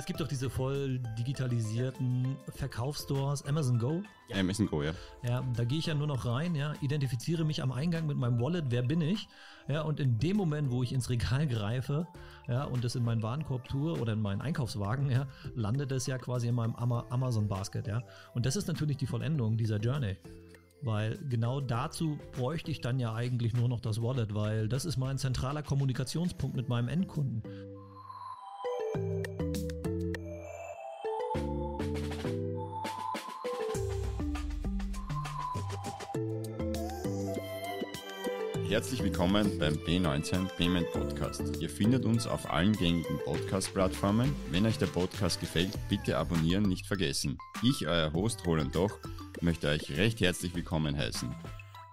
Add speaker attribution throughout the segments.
Speaker 1: es gibt doch diese voll digitalisierten Verkaufsstores, Amazon Go. Ja, Amazon Go, ja. Ja, da gehe ich ja nur noch rein, ja, identifiziere mich am Eingang mit meinem Wallet, wer bin ich? Ja, und in dem Moment, wo ich ins Regal greife, ja, und das in meinen Warenkorb tue oder in meinen Einkaufswagen, ja, landet es ja quasi in meinem Amazon Basket, ja. Und das ist natürlich die Vollendung dieser Journey. Weil genau dazu bräuchte ich dann ja eigentlich nur noch das Wallet, weil das ist mein zentraler Kommunikationspunkt mit meinem Endkunden.
Speaker 2: Herzlich willkommen beim B19 Payment Podcast. Ihr findet uns auf allen gängigen Podcast-Plattformen. Wenn euch der Podcast gefällt, bitte abonnieren nicht vergessen. Ich, euer Host Roland Doch, möchte euch recht herzlich willkommen heißen.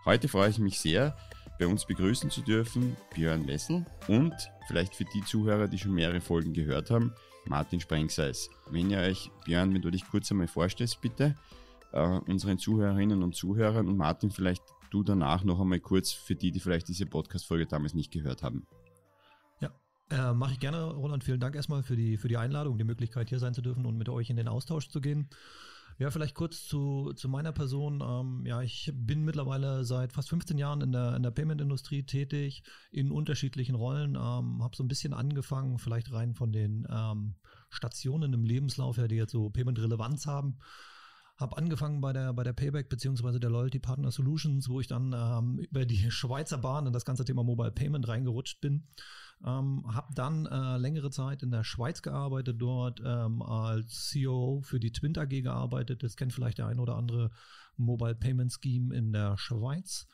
Speaker 2: Heute freue ich mich sehr, bei uns begrüßen zu dürfen Björn Wessel und vielleicht für die Zuhörer, die schon mehrere Folgen gehört haben, Martin Sprengseis. Wenn ihr euch, Björn, wenn du dich kurz einmal vorstellst, bitte, äh, unseren Zuhörerinnen und Zuhörern und Martin vielleicht du danach noch einmal kurz für die, die vielleicht diese Podcast-Folge damals nicht gehört haben.
Speaker 1: Ja, äh, mache ich gerne, Roland. Vielen Dank erstmal für die, für die Einladung, die Möglichkeit, hier sein zu dürfen und mit euch in den Austausch zu gehen. Ja, vielleicht kurz zu, zu meiner Person. Ähm, ja, ich bin mittlerweile seit fast 15 Jahren in der, in der Payment-Industrie tätig, in unterschiedlichen Rollen. Ähm, habe so ein bisschen angefangen, vielleicht rein von den ähm, Stationen im Lebenslauf her, die jetzt so Payment-Relevanz haben. Habe angefangen bei der, bei der Payback beziehungsweise der Loyalty Partner Solutions, wo ich dann ähm, über die Schweizer Bahn in das ganze Thema Mobile Payment reingerutscht bin. Ähm, habe dann äh, längere Zeit in der Schweiz gearbeitet, dort ähm, als CEO für die Twint AG gearbeitet. Das kennt vielleicht der ein oder andere Mobile Payment Scheme in der Schweiz.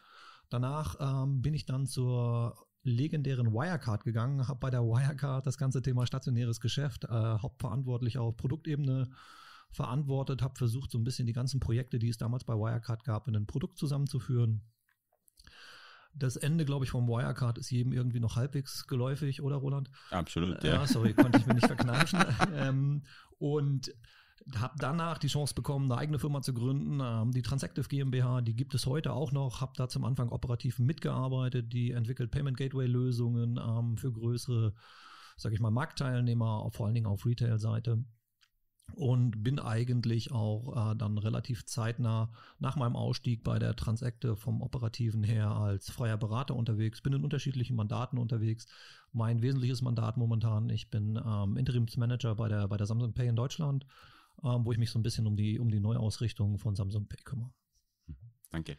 Speaker 1: Danach ähm, bin ich dann zur legendären Wirecard gegangen, habe bei der Wirecard das ganze Thema stationäres Geschäft äh, hauptverantwortlich auf Produktebene verantwortet, habe versucht, so ein bisschen die ganzen Projekte, die es damals bei Wirecard gab, in ein Produkt zusammenzuführen. Das Ende, glaube ich, vom Wirecard ist jedem irgendwie noch halbwegs geläufig, oder Roland? Absolut, äh, ja. ja ah, sorry, konnte ich mir nicht verkneifen. ähm, und habe danach die Chance bekommen, eine eigene Firma zu gründen, ähm, die Transactive GmbH, die gibt es heute auch noch, habe da zum Anfang operativ mitgearbeitet, die entwickelt Payment Gateway Lösungen ähm, für größere, sage ich mal, Marktteilnehmer, vor allen Dingen auf Retail-Seite und bin eigentlich auch äh, dann relativ zeitnah nach meinem Ausstieg bei der Transakte vom operativen her als freier Berater unterwegs, bin in unterschiedlichen Mandaten unterwegs. Mein wesentliches Mandat momentan, ich bin ähm, Interimsmanager bei der bei der Samsung Pay in Deutschland, ähm, wo ich mich so ein bisschen um die um die Neuausrichtung von Samsung Pay kümmere.
Speaker 2: Mhm. Danke.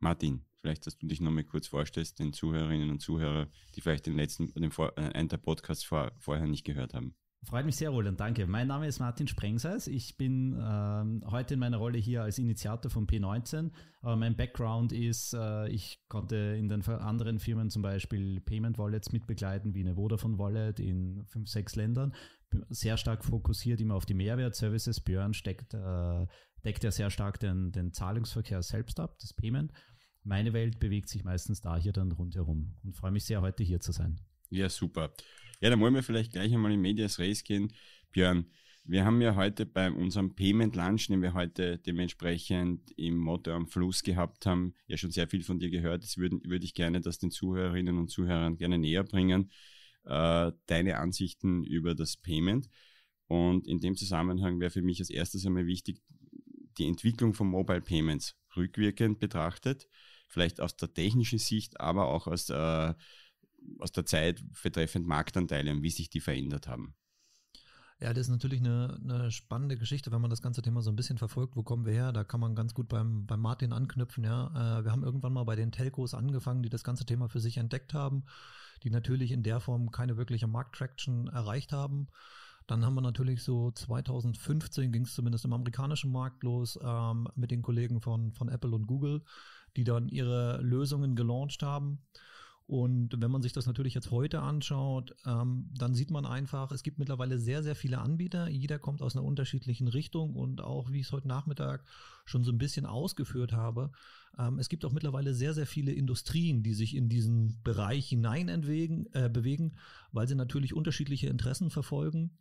Speaker 2: Martin, vielleicht, dass du dich noch mal kurz vorstellst, den Zuhörerinnen und Zuhörern, die vielleicht den letzten, den, vor, einen äh, der vor, vorher nicht gehört haben.
Speaker 3: Freut mich sehr, Roland. Danke. Mein Name ist Martin Sprengseis. Ich bin ähm, heute in meiner Rolle hier als Initiator von P19. Aber mein Background ist, äh, ich konnte in den anderen Firmen zum Beispiel Payment Wallets mitbegleiten, wie eine Vodafone Wallet in fünf, sechs Ländern. Sehr stark fokussiert immer auf die Mehrwertservices. Björn steckt, äh, deckt ja sehr stark den, den Zahlungsverkehr selbst ab, das Payment. Meine Welt bewegt sich meistens da hier dann rundherum und freue mich sehr, heute hier zu sein.
Speaker 2: Ja, super. Ja, dann wollen wir vielleicht gleich einmal in Medias Race gehen. Björn, wir haben ja heute bei unserem Payment Lunch, den wir heute dementsprechend im Motto am Fluss gehabt haben, ja schon sehr viel von dir gehört. Das würde, würde ich gerne das den Zuhörerinnen und Zuhörern gerne näher bringen. Äh, deine Ansichten über das Payment. Und in dem Zusammenhang wäre für mich als erstes einmal wichtig, die Entwicklung von Mobile Payments rückwirkend betrachtet, vielleicht aus der technischen Sicht, aber auch aus der, äh, aus der Zeit betreffend Marktanteile und wie sich die verändert haben?
Speaker 1: Ja, das ist natürlich eine, eine, spannende Geschichte, wenn man das ganze Thema so ein bisschen verfolgt. Wo kommen wir her? Da kann man ganz gut beim, beim Martin anknüpfen. Ja, äh, wir haben irgendwann mal bei den Telcos angefangen, die das ganze Thema für sich entdeckt haben, die natürlich in der Form keine wirkliche Markttraction erreicht haben. Dann haben wir natürlich so 2015 ging es zumindest im amerikanischen Markt los ähm, mit den Kollegen von, von Apple und Google, die dann ihre Lösungen gelauncht haben. Und wenn man sich das natürlich jetzt heute anschaut, ähm, dann sieht man einfach, es gibt mittlerweile sehr, sehr viele Anbieter. Jeder kommt aus einer unterschiedlichen Richtung und auch, wie ich es heute Nachmittag schon so ein bisschen ausgeführt habe, ähm, es gibt auch mittlerweile sehr, sehr viele Industrien, die sich in diesen Bereich hinein entwegen, äh, bewegen, weil sie natürlich unterschiedliche Interessen verfolgen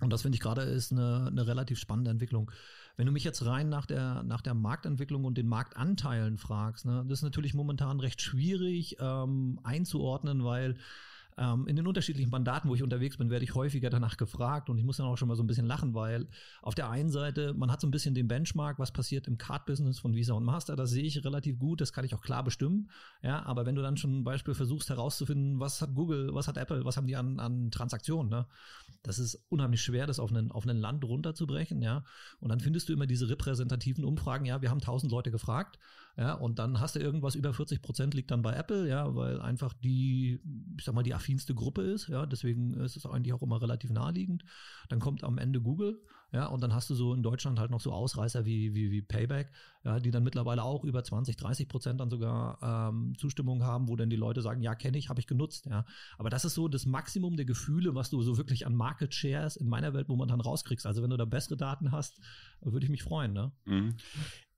Speaker 1: und das finde ich gerade ist eine, eine relativ spannende Entwicklung. Wenn du mich jetzt rein nach der, nach der Marktentwicklung und den Marktanteilen fragst, ne, das ist natürlich momentan recht schwierig ähm, einzuordnen, weil ähm, in den unterschiedlichen Mandaten, wo ich unterwegs bin, werde ich häufiger danach gefragt und ich muss dann auch schon mal so ein bisschen lachen, weil auf der einen Seite, man hat so ein bisschen den Benchmark, was passiert im Card-Business von Visa und Master, das sehe ich relativ gut, das kann ich auch klar bestimmen. Ja, aber wenn du dann schon ein Beispiel versuchst herauszufinden, was hat Google, was hat Apple, was haben die an, an Transaktionen, ne? das ist unheimlich schwer, das auf einen, auf einen Land runterzubrechen, ja. Und dann findest du immer diese repräsentativen Umfragen, ja, wir haben tausend Leute gefragt, ja, und dann hast du irgendwas über 40 Prozent liegt dann bei Apple, ja, weil einfach die, ich sag mal, die affinste Gruppe ist, ja, deswegen ist es eigentlich auch immer relativ naheliegend. Dann kommt am Ende Google, ja, und dann hast du so in Deutschland halt noch so Ausreißer wie, wie, wie Payback, ja, die dann mittlerweile auch über 20, 30 Prozent dann sogar ähm, Zustimmung haben, wo dann die Leute sagen, ja, kenne ich, habe ich genutzt, ja. Aber das ist so das Maximum der Gefühle, was du so wirklich an Market Shares in meiner Welt momentan rauskriegst. Also wenn du da bessere Daten hast, würde ich mich freuen, ne?
Speaker 2: Mhm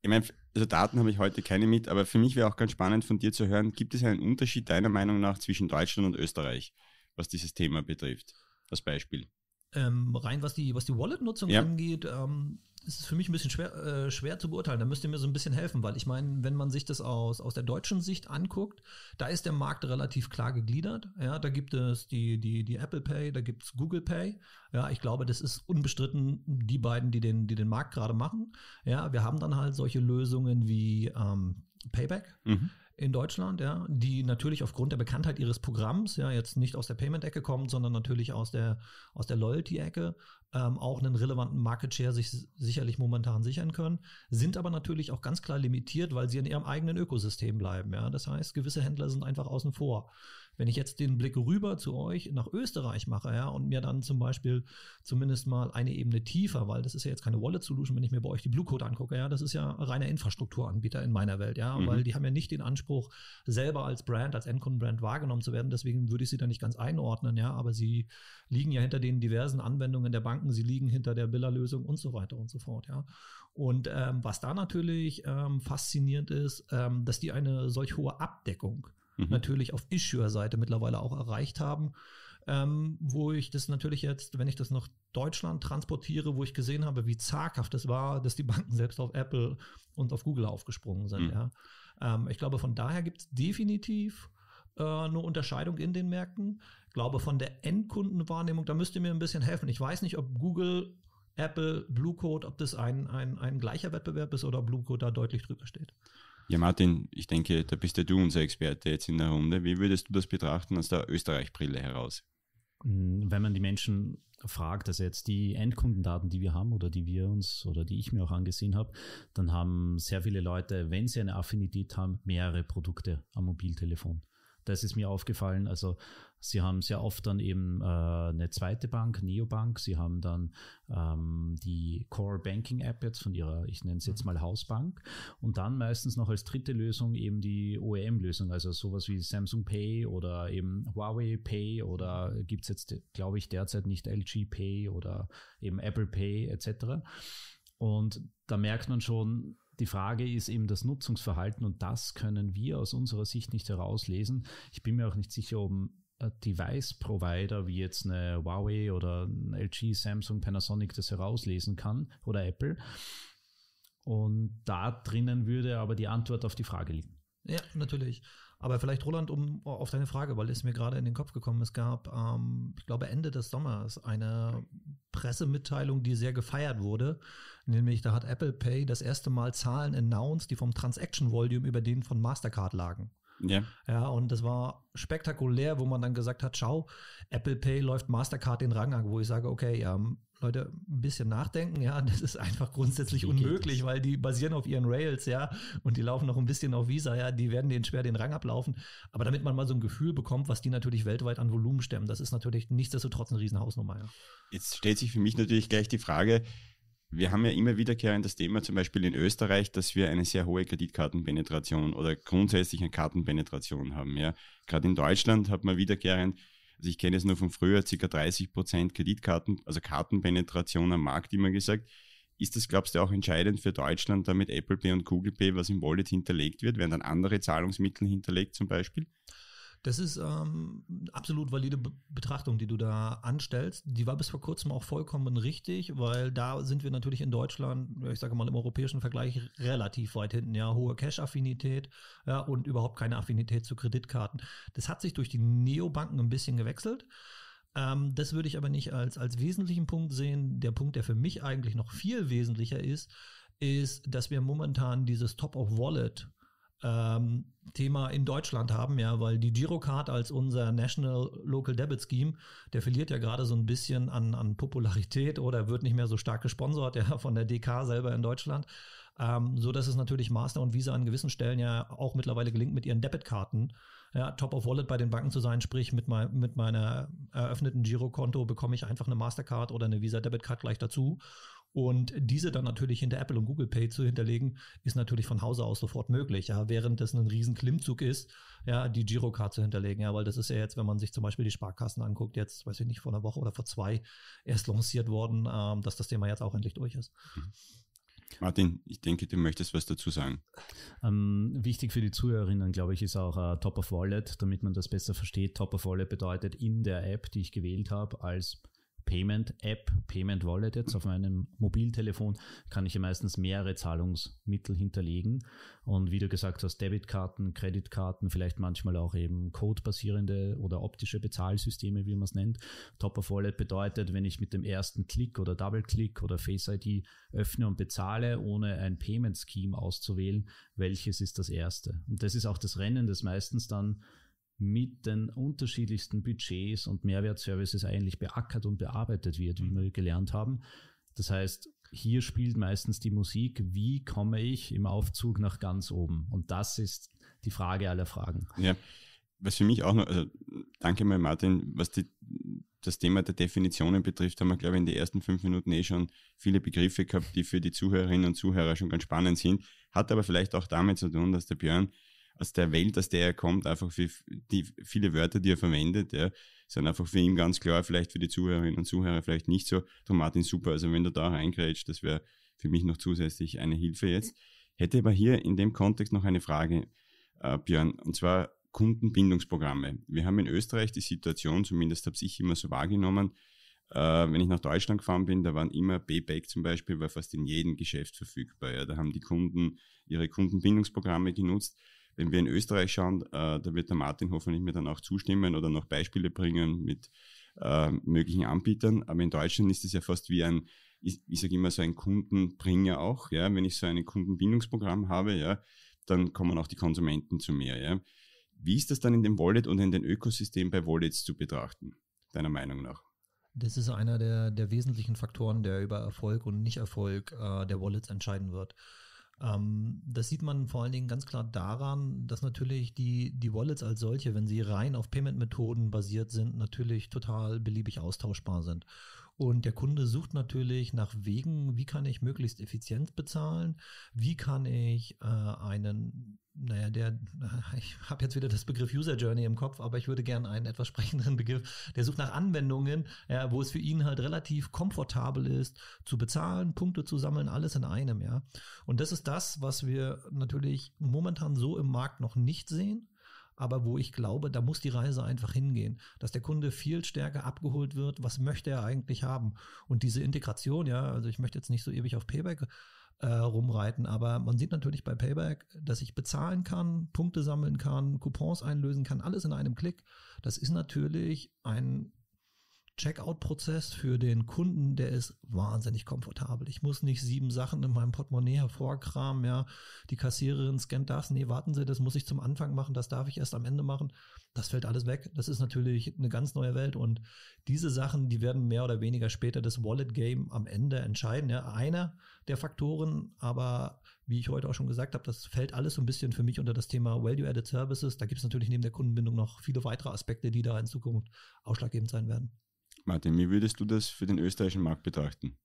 Speaker 2: ich meine, also Daten habe ich heute keine mit, aber für mich wäre auch ganz spannend von dir zu hören, gibt es einen Unterschied deiner Meinung nach zwischen Deutschland und Österreich, was dieses Thema betrifft? Als Beispiel.
Speaker 1: Ähm, rein was die, was die Wallet-Nutzung ja. angeht, ähm, es ist für mich ein bisschen schwer, äh, schwer zu beurteilen. Da müsst ihr mir so ein bisschen helfen, weil ich meine, wenn man sich das aus, aus der deutschen Sicht anguckt, da ist der Markt relativ klar gegliedert. Ja, da gibt es die, die, die Apple Pay, da gibt es Google Pay. Ja, ich glaube, das ist unbestritten die beiden, die den, die den Markt gerade machen. Ja, wir haben dann halt solche Lösungen wie ähm, Payback. Mhm in Deutschland, ja, die natürlich aufgrund der Bekanntheit ihres Programms ja jetzt nicht aus der Payment-Ecke kommt, sondern natürlich aus der aus der Loyalty-Ecke ähm, auch einen relevanten Market Share sich sicherlich momentan sichern können, sind aber natürlich auch ganz klar limitiert, weil sie in ihrem eigenen Ökosystem bleiben. Ja, das heißt, gewisse Händler sind einfach außen vor. Wenn ich jetzt den Blick rüber zu euch nach Österreich mache, ja, und mir dann zum Beispiel zumindest mal eine Ebene tiefer, weil das ist ja jetzt keine Wallet-Solution, wenn ich mir bei euch die Blue Code angucke, ja, das ist ja reiner Infrastrukturanbieter in meiner Welt, ja, mhm. weil die haben ja nicht den Anspruch Anspruch, selber als Brand, als Endkundenbrand wahrgenommen zu werden. Deswegen würde ich sie da nicht ganz einordnen, ja. Aber sie liegen ja hinter den diversen Anwendungen der Banken, sie liegen hinter der Biller-Lösung und so weiter und so fort, ja. Und ähm, was da natürlich ähm, faszinierend ist, ähm, dass die eine solch hohe Abdeckung mhm. natürlich auf Issuer-Seite mittlerweile auch erreicht haben, ähm, wo ich das natürlich jetzt, wenn ich das nach Deutschland transportiere, wo ich gesehen habe, wie zaghaft es war, dass die Banken selbst auf Apple und auf Google aufgesprungen sind. Mhm. Ja. Ähm, ich glaube, von daher gibt es definitiv eine äh, Unterscheidung in den Märkten. Ich glaube, von der Endkundenwahrnehmung, da müsst ihr mir ein bisschen helfen. Ich weiß nicht, ob Google, Apple, Blue Code, ob das ein, ein, ein gleicher Wettbewerb ist oder Blue Code da deutlich
Speaker 3: drüber steht.
Speaker 2: Ja, Martin, ich denke, da bist ja du unser Experte jetzt in der Runde. Wie würdest du das betrachten aus der Österreich-Brille heraus?
Speaker 3: Hm, wenn man die Menschen fragt, also jetzt die Endkundendaten, die wir haben oder die wir uns oder die ich mir auch angesehen habe, dann haben sehr viele Leute, wenn sie eine Affinität haben, mehrere Produkte am Mobiltelefon das ist mir aufgefallen. Also sie haben sehr oft dann eben äh, eine zweite Bank, Neobank. Sie haben dann ähm, die Core Banking App jetzt von ihrer, ich nenne es jetzt mhm. mal Hausbank. Und dann meistens noch als dritte Lösung eben die OEM-Lösung. Also sowas wie Samsung Pay oder eben Huawei Pay oder mhm. gibt es jetzt, glaube ich, derzeit nicht LG Pay oder eben Apple Pay etc. Und da merkt man schon, die Frage ist eben das Nutzungsverhalten und das können wir aus unserer Sicht nicht herauslesen. Ich bin mir auch nicht sicher, ob ein Device-Provider wie jetzt eine Huawei oder ein LG, Samsung, Panasonic das herauslesen kann oder Apple. Und da drinnen würde aber die Antwort auf die Frage liegen. Ja, natürlich. Aber vielleicht, Roland, um auf deine Frage,
Speaker 1: weil es mir gerade in den Kopf gekommen ist, gab, ähm, ich glaube, Ende des Sommers eine Pressemitteilung, die sehr gefeiert wurde. Nämlich, da hat Apple Pay das erste Mal Zahlen announced, die vom Transaction Volume über den von Mastercard lagen. Ja. Ja, und das war spektakulär, wo man dann gesagt hat, schau, Apple Pay läuft Mastercard den Rang an, wo ich sage, okay, ähm, Leute, ein bisschen nachdenken, ja, das ist einfach grundsätzlich unmöglich, weil die basieren auf ihren Rails, ja, und die laufen noch ein bisschen auf Visa, ja, die werden den schwer den Rang ablaufen. Aber damit man mal so ein Gefühl bekommt, was die natürlich weltweit an Volumen stemmen, das ist natürlich nichtsdestotrotz eine Riesenhausnummer, ja.
Speaker 2: Jetzt stellt sich für mich natürlich gleich die Frage, wir haben ja immer wiederkehrend das Thema, zum Beispiel in Österreich, dass wir eine sehr hohe Kreditkartenpenetration oder grundsätzlich eine Kartenpenetration haben. Ja. Gerade in Deutschland hat man wiederkehrend, also ich kenne es nur von früher, ca. 30 Prozent Kreditkarten, also Kartenpenetration am Markt immer gesagt. Ist das, glaubst du, auch entscheidend für Deutschland, damit Apple Pay und Google Pay, was im Wallet hinterlegt wird? Werden dann andere Zahlungsmittel hinterlegt zum Beispiel?
Speaker 1: Das ist ähm, absolut valide Be Betrachtung, die du da anstellst. Die war bis vor kurzem auch vollkommen richtig, weil da sind wir natürlich in Deutschland, ich sage mal im europäischen Vergleich, relativ weit hinten. Ja, hohe Cash-Affinität ja, und überhaupt keine Affinität zu Kreditkarten. Das hat sich durch die Neobanken ein bisschen gewechselt. Ähm, das würde ich aber nicht als, als wesentlichen Punkt sehen. Der Punkt, der für mich eigentlich noch viel wesentlicher ist, ist, dass wir momentan dieses Top-of-Wallet ähm, Thema in Deutschland haben, ja, weil die Girocard als unser National Local Debit Scheme, der verliert ja gerade so ein bisschen an, an Popularität oder wird nicht mehr so stark gesponsert, ja, von der DK selber in Deutschland. Ähm, so dass es natürlich Master und Visa an gewissen Stellen ja auch mittlerweile gelingt, mit ihren Debitkarten ja, Top of Wallet bei den Banken zu sein, sprich mit, mein, mit meiner eröffneten Girokonto bekomme ich einfach eine Mastercard oder eine Visa Debitcard gleich dazu und diese dann natürlich hinter Apple und Google Pay zu hinterlegen, ist natürlich von Hause aus sofort möglich. Ja, während das ein riesen Klimmzug ist, ja, die Girocard zu hinterlegen. Ja, weil das ist ja jetzt, wenn man sich zum Beispiel die Sparkassen anguckt, jetzt, weiß ich nicht, vor einer Woche oder vor zwei erst lanciert worden,
Speaker 2: ähm, dass das Thema jetzt auch endlich durch ist. Mhm. Martin, ich denke, du möchtest was dazu sagen.
Speaker 3: Ähm, wichtig für die Zuhörerinnen, glaube ich, ist auch uh, Top of Wallet, damit man das besser versteht. Top of Wallet bedeutet in der App, die ich gewählt habe, als Payment App, Payment Wallet jetzt auf meinem Mobiltelefon kann ich ja meistens mehrere Zahlungsmittel hinterlegen. Und wie du gesagt hast, Debitkarten, Kreditkarten, vielleicht manchmal auch eben codebasierende oder optische Bezahlsysteme, wie man es nennt. Top of Wallet bedeutet, wenn ich mit dem ersten Klick oder Double Click oder Face ID öffne und bezahle, ohne ein Payment Scheme auszuwählen, welches ist das erste. Und das ist auch das Rennen, das meistens dann mit den unterschiedlichsten Budgets und Mehrwertservices eigentlich beackert und bearbeitet wird, wie mhm. wir gelernt haben. Das heißt, hier spielt meistens die Musik, wie komme ich im Aufzug nach ganz oben? Und das ist die Frage aller Fragen.
Speaker 2: Ja, was für mich auch noch, also danke mal Martin, was die, das Thema der Definitionen betrifft, haben wir, glaube ich, in den ersten fünf Minuten eh schon viele Begriffe gehabt, die für die Zuhörerinnen und Zuhörer schon ganz spannend sind. Hat aber vielleicht auch damit zu tun, dass der Björn aus der Welt, aus der er kommt, einfach für die viele Wörter, die er verwendet, ja, sind einfach für ihn ganz klar, vielleicht für die Zuhörerinnen und Zuhörer vielleicht nicht so. Darum Martin, super. Also wenn du da reingrätscht, das wäre für mich noch zusätzlich eine Hilfe jetzt. Hätte aber hier in dem Kontext noch eine Frage, äh, Björn, und zwar Kundenbindungsprogramme. Wir haben in Österreich die Situation, zumindest habe ich immer so wahrgenommen, äh, wenn ich nach Deutschland gefahren bin, da waren immer Payback zum Beispiel, war fast in jedem Geschäft verfügbar. Ja. Da haben die Kunden ihre Kundenbindungsprogramme genutzt wenn wir in Österreich schauen, äh, da wird der Martin hoffentlich mir dann auch zustimmen oder noch Beispiele bringen mit äh, möglichen Anbietern. Aber in Deutschland ist es ja fast wie ein, ich, ich sage immer so ein Kundenbringer auch, ja, wenn ich so ein Kundenbindungsprogramm habe, ja, dann kommen auch die Konsumenten zu mir, ja. Wie ist das dann in dem Wallet und in dem Ökosystem bei Wallets zu betrachten, deiner Meinung nach?
Speaker 1: Das ist einer der, der wesentlichen Faktoren, der über Erfolg und Nicht-Erfolg äh, der Wallets entscheiden wird. Ähm, das sieht man vor allen Dingen ganz klar daran, dass natürlich die, die Wallets als solche, wenn sie rein auf Payment-Methoden basiert sind, natürlich total beliebig austauschbar sind. Und der Kunde sucht natürlich nach Wegen, wie kann ich möglichst effizient bezahlen, wie kann ich äh, einen naja, der, ich habe jetzt wieder das Begriff User Journey im Kopf, aber ich würde gerne einen etwas sprechenden Begriff, der sucht nach Anwendungen, ja, wo es für ihn halt relativ komfortabel ist, zu bezahlen, Punkte zu sammeln, alles in einem, ja. Und das ist das, was wir natürlich momentan so im Markt noch nicht sehen aber wo ich glaube, da muss die Reise einfach hingehen, dass der Kunde viel stärker abgeholt wird, was möchte er eigentlich haben. Und diese Integration, ja, also ich möchte jetzt nicht so ewig auf Payback äh, rumreiten, aber man sieht natürlich bei Payback, dass ich bezahlen kann, Punkte sammeln kann, Coupons einlösen kann, alles in einem Klick. Das ist natürlich ein Checkout-Prozess für den Kunden, der ist wahnsinnig komfortabel. Ich muss nicht sieben Sachen in meinem Portemonnaie hervorkramen, ja. Die Kassiererin scannt das, nee, warten Sie, das muss ich zum Anfang machen, das darf ich erst am Ende machen. Das fällt alles weg. Das ist natürlich eine ganz neue Welt und diese Sachen, die werden mehr oder weniger später das Wallet-Game am Ende entscheiden, ja. Einer der Faktoren, aber wie ich heute auch schon gesagt habe, das fällt alles so ein bisschen für mich unter das Thema Value-Added Services. Da gibt es natürlich neben der Kundenbindung noch viele weitere Aspekte, die da in Zukunft ausschlaggebend sein werden.
Speaker 2: Martin, wie würdest du das für den österreichischen Markt betrachten?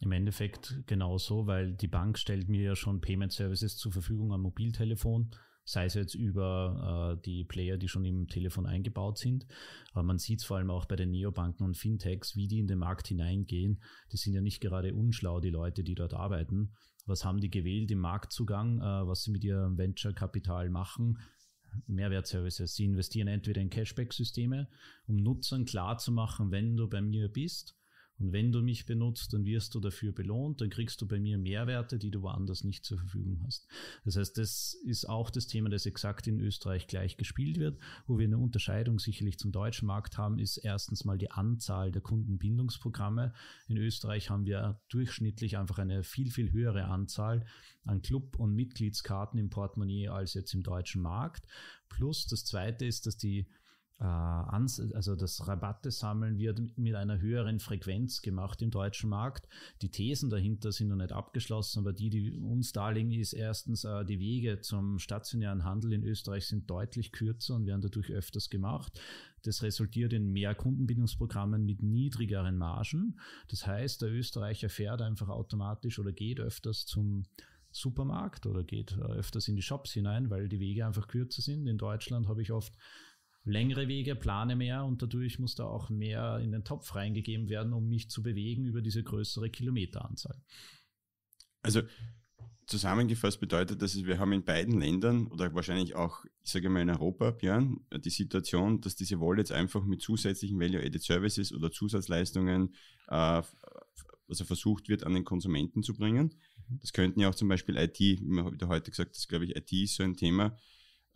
Speaker 3: Im Endeffekt genauso, weil die Bank stellt mir ja schon Payment Services zur Verfügung am Mobiltelefon, sei es jetzt über äh, die Player, die schon im Telefon eingebaut sind. Aber man sieht es vor allem auch bei den Neobanken und Fintechs, wie die in den Markt hineingehen. Die sind ja nicht gerade unschlau, die Leute, die dort arbeiten. Was haben die gewählt im Marktzugang, äh, was sie mit ihrem Venture-Kapital machen? Mehrwertservices. Sie investieren entweder in Cashback-Systeme, um Nutzern klarzumachen, wenn du bei mir bist, und wenn du mich benutzt, dann wirst du dafür belohnt, dann kriegst du bei mir Mehrwerte, die du woanders nicht zur Verfügung hast. Das heißt, das ist auch das Thema, das exakt in Österreich gleich gespielt wird. Wo wir eine Unterscheidung sicherlich zum deutschen Markt haben, ist erstens mal die Anzahl der Kundenbindungsprogramme. In Österreich haben wir durchschnittlich einfach eine viel, viel höhere Anzahl an Club- und Mitgliedskarten im Portemonnaie als jetzt im deutschen Markt. Plus das zweite ist, dass die äh, also das Rabatte sammeln wird mit einer höheren Frequenz gemacht im deutschen Markt. Die Thesen dahinter sind noch nicht abgeschlossen, aber die, die uns darlegen, ist erstens, äh, die Wege zum stationären Handel in Österreich sind deutlich kürzer und werden dadurch öfters gemacht. Das resultiert in mehr Kundenbindungsprogrammen mit niedrigeren Margen. Das heißt, der Österreicher fährt einfach automatisch oder geht öfters zum Supermarkt oder geht äh, öfters in die Shops hinein, weil die Wege einfach kürzer sind. In Deutschland habe ich oft längere Wege, plane mehr und dadurch muss da auch mehr in den Topf reingegeben werden, um mich zu bewegen über diese größere Kilometeranzahl.
Speaker 2: Also zusammengefasst bedeutet das, wir haben in beiden Ländern oder wahrscheinlich auch, ich sage mal in Europa, Björn, die Situation, dass diese Wallets einfach mit zusätzlichen Value-Added Services oder Zusatzleistungen äh, also versucht wird, an den Konsumenten zu bringen. Mhm. Das könnten ja auch zum Beispiel IT, wie man heute gesagt, das glaube ich, IT ist so ein Thema,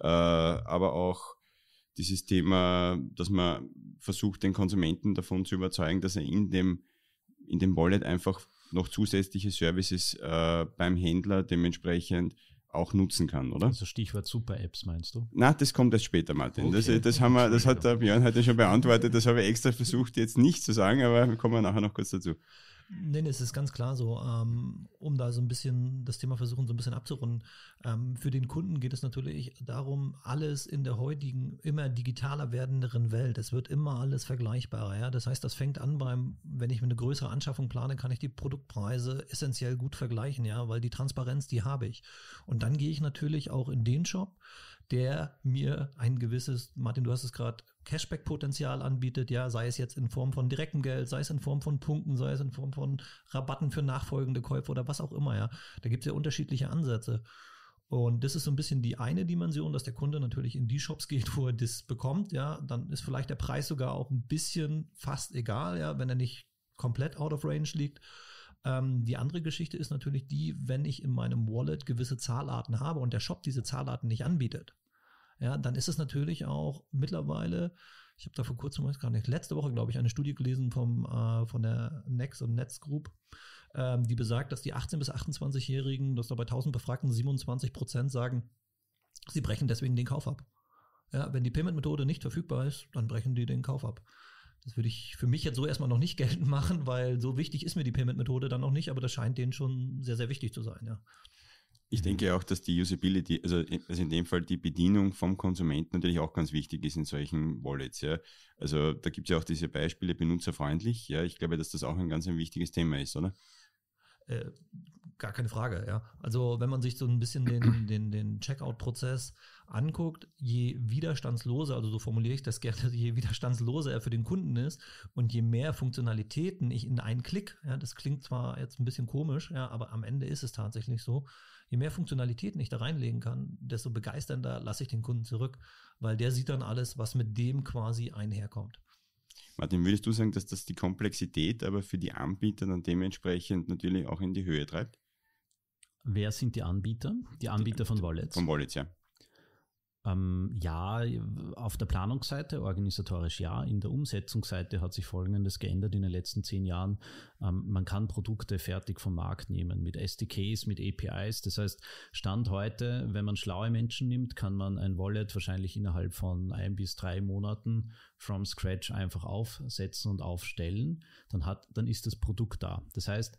Speaker 2: äh, aber auch dieses Thema, dass man versucht, den Konsumenten davon zu überzeugen, dass er in dem, in dem Wallet einfach noch zusätzliche Services äh, beim Händler dementsprechend auch nutzen kann, oder? Also
Speaker 3: Stichwort Super-Apps meinst du?
Speaker 2: Na, das kommt erst später, Martin. Okay. Das, das, haben wir, das hat der Björn heute schon beantwortet. Das habe ich extra versucht, jetzt nicht zu sagen, aber wir kommen nachher noch kurz dazu.
Speaker 1: Nee, es ist ganz klar so, ähm, um da so ein bisschen das Thema versuchen, so ein bisschen abzurunden. Ähm, für den Kunden geht es natürlich darum, alles in der heutigen, immer digitaler werdenderen Welt. Es wird immer alles vergleichbarer. Ja? Das heißt, das fängt an beim, wenn ich mir eine größere Anschaffung plane, kann ich die Produktpreise essentiell gut vergleichen, ja, weil die Transparenz, die habe ich. Und dann gehe ich natürlich auch in den Shop, der mir ein gewisses, Martin, du hast es gerade Cashback-Potenzial anbietet, ja, sei es jetzt in Form von direktem Geld, sei es in Form von Punkten, sei es in Form von Rabatten für nachfolgende Käufe oder was auch immer, ja. Da gibt es ja unterschiedliche Ansätze. Und das ist so ein bisschen die eine Dimension, dass der Kunde natürlich in die Shops geht, wo er das bekommt, ja, dann ist vielleicht der Preis sogar auch ein bisschen fast egal, ja, wenn er nicht komplett out of range liegt. Ähm, die andere Geschichte ist natürlich die, wenn ich in meinem Wallet gewisse Zahlarten habe und der Shop diese Zahlarten nicht anbietet ja, dann ist es natürlich auch mittlerweile, ich habe da vor kurzem, weiß gar nicht, letzte Woche, glaube ich, eine Studie gelesen vom, äh, von der Nex und Netz Group, ähm, die besagt, dass die 18- bis 28-Jährigen, dass da bei 1000 Befragten 27 Prozent sagen, sie brechen deswegen den Kauf ab. Ja, wenn die Payment-Methode nicht verfügbar ist, dann brechen die den Kauf ab. Das würde ich für mich jetzt so erstmal noch nicht geltend machen, weil so wichtig ist mir die Payment-Methode dann noch nicht, aber das scheint denen schon sehr, sehr wichtig zu sein, ja.
Speaker 2: Ich denke mhm. auch, dass die Usability, also, äh, also, in dem Fall die Bedienung vom Konsumenten natürlich auch ganz wichtig ist in solchen Wallets. Ja. Also da gibt es ja auch diese Beispiele benutzerfreundlich. Ja. Ich glaube, dass das auch ein ganz ein wichtiges Thema ist, oder?
Speaker 1: Äh, gar keine Frage, ja. Also wenn man sich so ein bisschen den, den, den Checkout-Prozess anguckt, je widerstandsloser, also so formuliere ich das gerne, je widerstandsloser er für den Kunden ist und je mehr Funktionalitäten ich in einen Klick, ja, das klingt zwar jetzt ein bisschen komisch, ja, aber am Ende ist es tatsächlich so, je mehr Funktionalitäten ich da reinlegen kann, desto begeisternder lasse ich den Kunden zurück, weil der sieht dann alles, was mit dem quasi einherkommt.
Speaker 2: Martin, würdest du sagen, dass das die Komplexität aber für die Anbieter dann dementsprechend natürlich auch in die Höhe treibt?
Speaker 3: Wer sind die Anbieter? Die Anbieter von
Speaker 2: Wallets? Von Wallets, ja.
Speaker 3: Ähm, ja, äh, auf der Planungsseite, organisatorisch ja. In der Umsetzungsseite hat sich Folgendes geändert in den letzten zehn Jahren. Ähm, man kann Produkte fertig vom Markt nehmen mit SDKs, mit APIs. Das heißt, Stand heute, wenn man schlaue Menschen nimmt, kann man ein Wallet wahrscheinlich innerhalb von ein bis drei Monaten from scratch einfach aufsetzen und aufstellen. Dann hat, dann ist das Produkt da. Das heißt,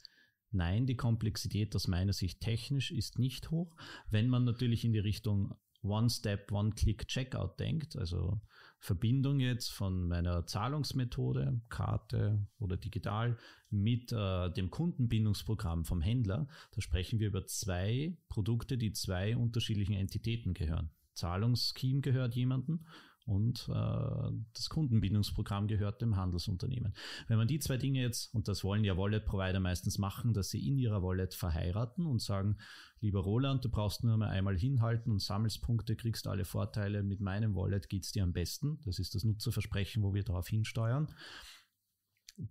Speaker 3: Nein, die Komplexität aus meiner Sicht technisch ist nicht hoch. Wenn man natürlich in die Richtung One-Step, One-Click-Checkout denkt, also Verbindung jetzt von meiner Zahlungsmethode, Karte oder digital, mit äh, dem Kundenbindungsprogramm vom Händler, da sprechen wir über zwei Produkte, die zwei unterschiedlichen Entitäten gehören. Zahlungsscheme gehört jemandem und äh, das Kundenbindungsprogramm gehört dem Handelsunternehmen. Wenn man die zwei Dinge jetzt, und das wollen ja Wallet-Provider meistens machen, dass sie in ihrer Wallet verheiraten und sagen, lieber Roland, du brauchst nur mal einmal hinhalten und sammelst Punkte, kriegst alle Vorteile, mit meinem Wallet geht es dir am besten. Das ist das Nutzerversprechen, wo wir darauf hinsteuern.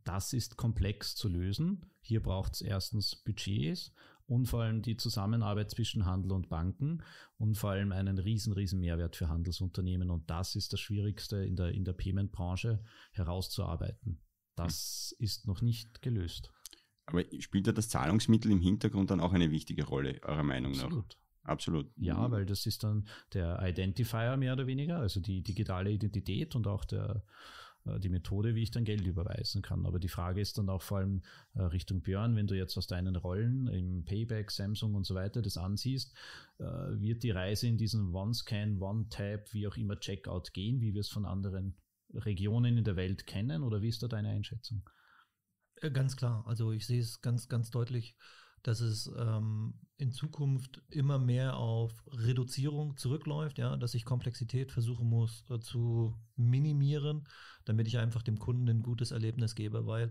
Speaker 3: Das ist komplex zu lösen. Hier braucht es erstens Budgets und vor allem die Zusammenarbeit zwischen Handel und Banken und vor allem einen riesen, riesen Mehrwert für Handelsunternehmen. Und das ist das Schwierigste in der, in der Payment-Branche herauszuarbeiten. Das ist noch nicht gelöst.
Speaker 2: Aber spielt da das Zahlungsmittel im Hintergrund dann auch eine wichtige Rolle, eurer Meinung nach? Absolut. Absolut.
Speaker 3: Ja, mhm. weil das ist dann der Identifier mehr oder weniger, also die digitale Identität und auch der, äh, die Methode, wie ich dann Geld überweisen kann. Aber die Frage ist dann auch vor allem äh, Richtung Björn, wenn du jetzt aus deinen Rollen im Payback, Samsung und so weiter das ansiehst, äh, wird die Reise in diesen One-Scan, One-Tab, wie auch immer Checkout gehen, wie wir es von anderen Regionen in der Welt kennen? Oder wie ist da deine Einschätzung?
Speaker 1: Ganz klar. Also ich sehe es ganz, ganz deutlich dass es ähm, in Zukunft immer mehr auf Reduzierung zurückläuft, ja, dass ich Komplexität versuchen muss äh, zu minimieren, damit ich einfach dem Kunden ein gutes Erlebnis gebe, weil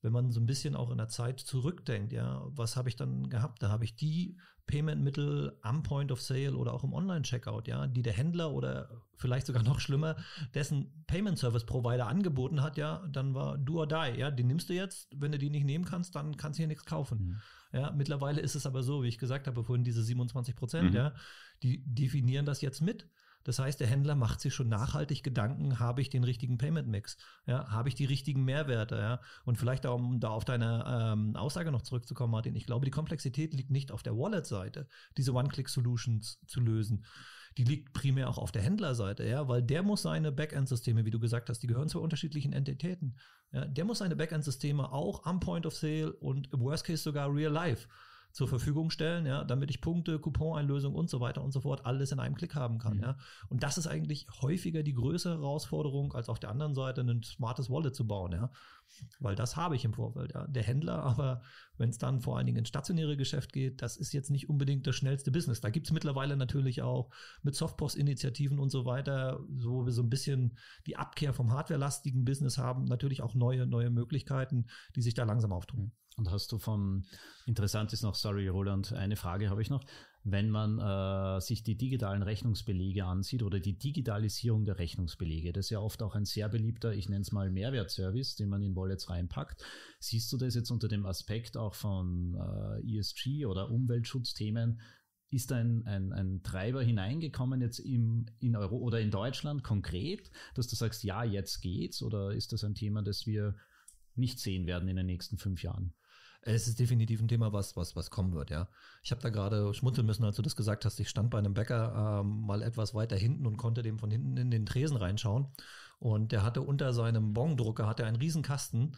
Speaker 1: wenn man so ein bisschen auch in der Zeit zurückdenkt, ja, was habe ich dann gehabt? Da habe ich die Payment-Mittel am Point of Sale oder auch im Online-Checkout, ja, die der Händler oder vielleicht sogar noch schlimmer, dessen Payment-Service-Provider angeboten hat, ja, dann war do or die, ja, die nimmst du jetzt, wenn du die nicht nehmen kannst, dann kannst du hier nichts kaufen. Mhm. Ja, mittlerweile ist es aber so, wie ich gesagt habe vorhin, diese 27 Prozent, mhm. ja, die definieren das jetzt mit. Das heißt, der Händler macht sich schon nachhaltig Gedanken, habe ich den richtigen Payment Mix? Ja, habe ich die richtigen Mehrwerte? Ja? Und vielleicht, um da auf deine ähm, Aussage noch zurückzukommen, Martin, ich glaube, die Komplexität liegt nicht auf der Wallet-Seite, diese One-Click-Solutions zu lösen. Die liegt primär auch auf der Händlerseite, ja, weil der muss seine Backend-Systeme, wie du gesagt hast, die gehören zu unterschiedlichen Entitäten. Ja, der muss seine Backend-Systeme auch am Point of Sale und im Worst Case sogar real life zur mhm. Verfügung stellen, ja, damit ich Punkte, Coupon-Einlösung und so weiter und so fort alles in einem Klick haben kann, mhm. ja. Und das ist eigentlich häufiger die größere Herausforderung, als auf der anderen Seite ein smartes Wallet zu bauen, ja. Weil das habe ich im Vorfeld, ja. Der Händler, aber wenn es dann vor allen Dingen ins stationäre Geschäft geht, das ist jetzt nicht unbedingt das schnellste Business. Da gibt es mittlerweile natürlich auch mit Softpost-Initiativen und so weiter, so wir so ein bisschen die Abkehr vom hardwarelastigen Business haben, natürlich auch neue, neue Möglichkeiten, die sich da langsam
Speaker 3: auftun. Und hast du vom, interessant ist noch, sorry Roland, eine Frage habe ich noch wenn man äh, sich die digitalen Rechnungsbelege ansieht oder die Digitalisierung der Rechnungsbelege. Das ist ja oft auch ein sehr beliebter, ich nenne es mal Mehrwertservice, den man in Wallets reinpackt. Siehst du das jetzt unter dem Aspekt auch von äh, ESG oder Umweltschutzthemen? ist ein, ein, ein Treiber hineingekommen jetzt im, in Euro oder in Deutschland konkret, dass du sagst, ja, jetzt geht's? Oder ist das ein Thema, das wir nicht sehen werden in den nächsten fünf Jahren? es ist definitiv ein Thema, was, was, was kommen wird, ja. Ich habe da gerade schmunzeln müssen, als du das
Speaker 1: gesagt hast. Ich stand bei einem Bäcker äh, mal etwas weiter hinten und konnte dem von hinten in den Tresen reinschauen. Und der hatte unter seinem Bongdrucker, hatte einen riesen Kasten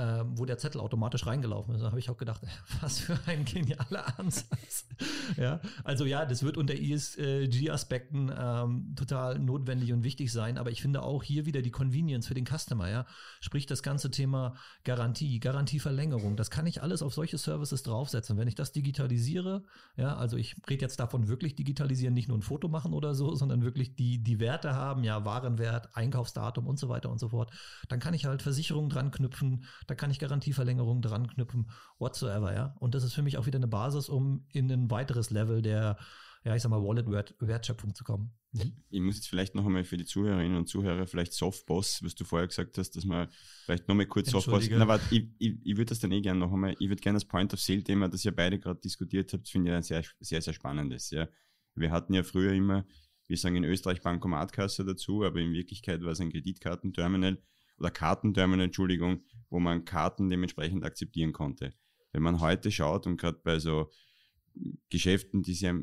Speaker 1: ähm, wo der Zettel automatisch reingelaufen ist. Da habe ich auch gedacht, was für ein genialer Ansatz. ja, also ja, das wird unter ESG-Aspekten ähm, total notwendig und wichtig sein, aber ich finde auch hier wieder die Convenience für den Customer, ja. Sprich, das ganze Thema Garantie, Garantieverlängerung, das kann ich alles auf solche Services draufsetzen. Wenn ich das digitalisiere, ja, also ich rede jetzt davon wirklich digitalisieren, nicht nur ein Foto machen oder so, sondern wirklich die, die Werte haben, ja, Warenwert, Einkaufsdatum und so weiter und so fort, dann kann ich halt Versicherungen dran knüpfen, da kann ich Garantieverlängerungen dran knüpfen, whatsoever, ja. Und das ist für mich auch wieder eine Basis, um in ein weiteres Level der, ja, ich sag mal, Wallet-Wertschöpfung zu kommen.
Speaker 3: Mhm.
Speaker 2: Ich muss jetzt vielleicht noch einmal für die Zuhörerinnen und Zuhörer vielleicht Softboss, was du vorher gesagt hast, dass man vielleicht noch mal kurz Softboss. Na, warte, ich, ich, ich würde das dann eh gerne noch einmal, ich würde gerne das Point of Sale-Thema, das ihr beide gerade diskutiert habt, finde ich ein sehr, sehr, sehr spannendes, ja. Wir hatten ja früher immer, wir sagen in Österreich Bankomatkasse dazu, aber in Wirklichkeit war es ein Kreditkartenterminal oder Kartenterminal, Entschuldigung, wo man Karten dementsprechend akzeptieren konnte. Wenn man heute schaut und gerade bei so Geschäften, die sehr,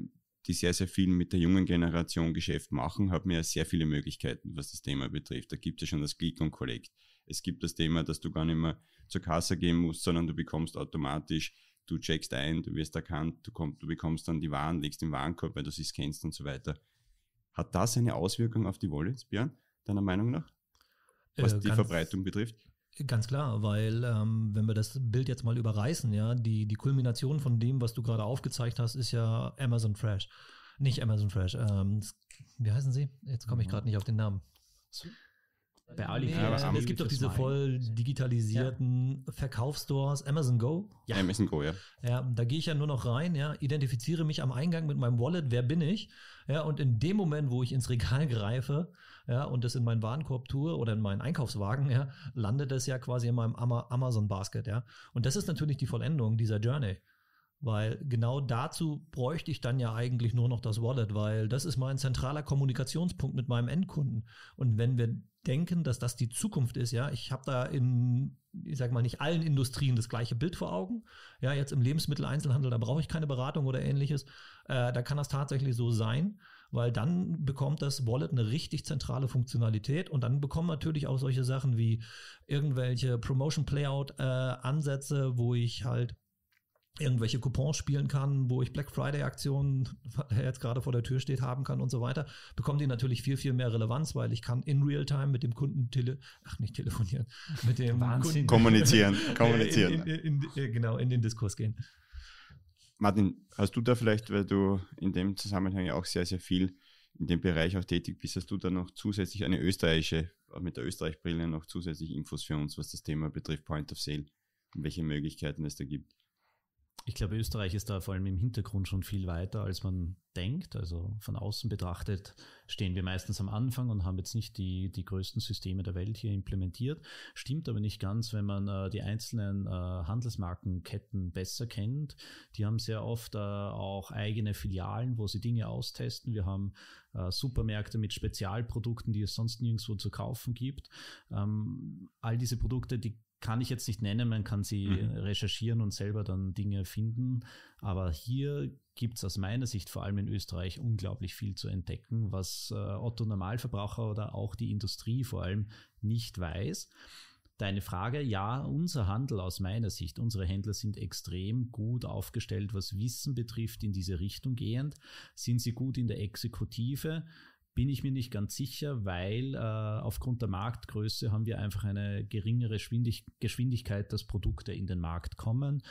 Speaker 2: die sehr, sehr viel mit der jungen Generation Geschäft machen, hat man ja sehr viele Möglichkeiten, was das Thema betrifft. Da gibt es ja schon das Click und Collect. Es gibt das Thema, dass du gar nicht mehr zur Kasse gehen musst, sondern du bekommst automatisch, du checkst ein, du wirst erkannt, du, komm, du bekommst dann die Waren, legst den Warenkorb, weil du sie scannst und so weiter. Hat das eine Auswirkung auf die Wallets, Björn, deiner Meinung nach? Was äh, die Verbreitung betrifft?
Speaker 1: Ganz klar, weil ähm, wenn wir das Bild jetzt mal überreißen, ja, die, die Kulmination von dem, was du gerade aufgezeigt hast, ist ja Amazon Fresh. Nicht Amazon Fresh. Ähm, wie heißen sie? Jetzt komme ich mhm. gerade nicht auf den Namen.
Speaker 2: Bei AliExpress. Ja, es gibt doch diese voll
Speaker 1: digitalisierten ja. Verkaufsstores,
Speaker 2: Amazon Go. Ja, Amazon Go, ja.
Speaker 1: Ja, da gehe ich ja nur noch rein, ja, identifiziere mich am Eingang mit meinem Wallet, wer bin ich? Ja, und in dem Moment, wo ich ins Regal greife, ja, und das in meinen Warenkorb tue oder in meinen Einkaufswagen, ja, landet das ja quasi in meinem Amazon Basket, ja. Und das ist natürlich die Vollendung dieser Journey. Weil genau dazu bräuchte ich dann ja eigentlich nur noch das Wallet, weil das ist mein zentraler Kommunikationspunkt mit meinem Endkunden. Und wenn wir denken, dass das die Zukunft ist, ja, ich habe da in, ich sag mal, nicht allen Industrien das gleiche Bild vor Augen. Ja, jetzt im Lebensmitteleinzelhandel, da brauche ich keine Beratung oder ähnliches. Äh, da kann das tatsächlich so sein, weil dann bekommt das Wallet eine richtig zentrale Funktionalität und dann bekommen natürlich auch solche Sachen wie irgendwelche Promotion Playout-Ansätze, äh, wo ich halt irgendwelche Coupons spielen kann, wo ich Black Friday Aktionen, der jetzt gerade vor der Tür steht, haben kann und so weiter, bekommen die natürlich viel, viel mehr Relevanz, weil ich kann in Real-Time mit dem Kunden tele, ach nicht telefonieren, mit dem Wahnsinn. Kunden kommunizieren, äh, kommunizieren. In, in, in, äh, genau, in den Diskurs gehen.
Speaker 2: Martin, hast du da vielleicht, weil du in dem Zusammenhang ja auch sehr, sehr viel in dem Bereich auch tätig bist, hast du da noch zusätzlich eine österreichische, äh, mit der Österreich-Brille noch zusätzlich Infos für uns, was das Thema betrifft, Point of Sale und welche Möglichkeiten es da gibt?
Speaker 3: ich glaube, Österreich ist da vor allem im Hintergrund schon viel weiter, als man denkt. Also von außen betrachtet stehen wir meistens am Anfang und haben jetzt nicht die, die größten Systeme der Welt hier implementiert. Stimmt aber nicht ganz, wenn man äh, die einzelnen äh, Handelsmarkenketten besser kennt. Die haben sehr oft äh, auch eigene Filialen, wo sie Dinge austesten. Wir haben äh, Supermärkte mit Spezialprodukten, die es sonst nirgendwo zu kaufen gibt. Ähm, all diese Produkte, die kann ich jetzt nicht nennen, man kann sie mhm. recherchieren und selber dann Dinge finden. Aber hier gibt es aus meiner Sicht vor allem in Österreich unglaublich viel zu entdecken, was äh, Otto Normalverbraucher oder auch die Industrie vor allem nicht weiß. Deine Frage, ja, unser Handel aus meiner Sicht, unsere Händler sind extrem gut aufgestellt, was Wissen betrifft, in diese Richtung gehend. Sind sie gut in der Exekutive? bin ich mir nicht ganz sicher, weil äh, aufgrund der Marktgröße haben wir einfach eine geringere Geschwindig Geschwindigkeit, dass Produkte in den Markt kommen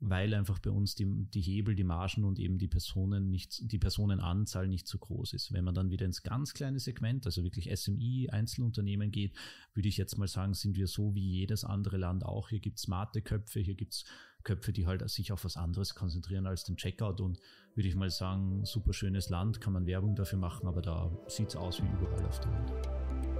Speaker 3: weil einfach bei uns die, die Hebel, die Margen und eben die Personen nicht, die Personenanzahl nicht so groß ist. Wenn man dann wieder ins ganz kleine Segment, also wirklich SMI, Einzelunternehmen geht, würde ich jetzt mal sagen, sind wir so wie jedes andere Land auch. Hier gibt es smarte Köpfe, hier gibt es Köpfe, die halt sich auf was anderes konzentrieren als den Checkout und würde ich mal sagen, super schönes Land, kann man Werbung dafür machen, aber da sieht es aus wie überall auf der Welt.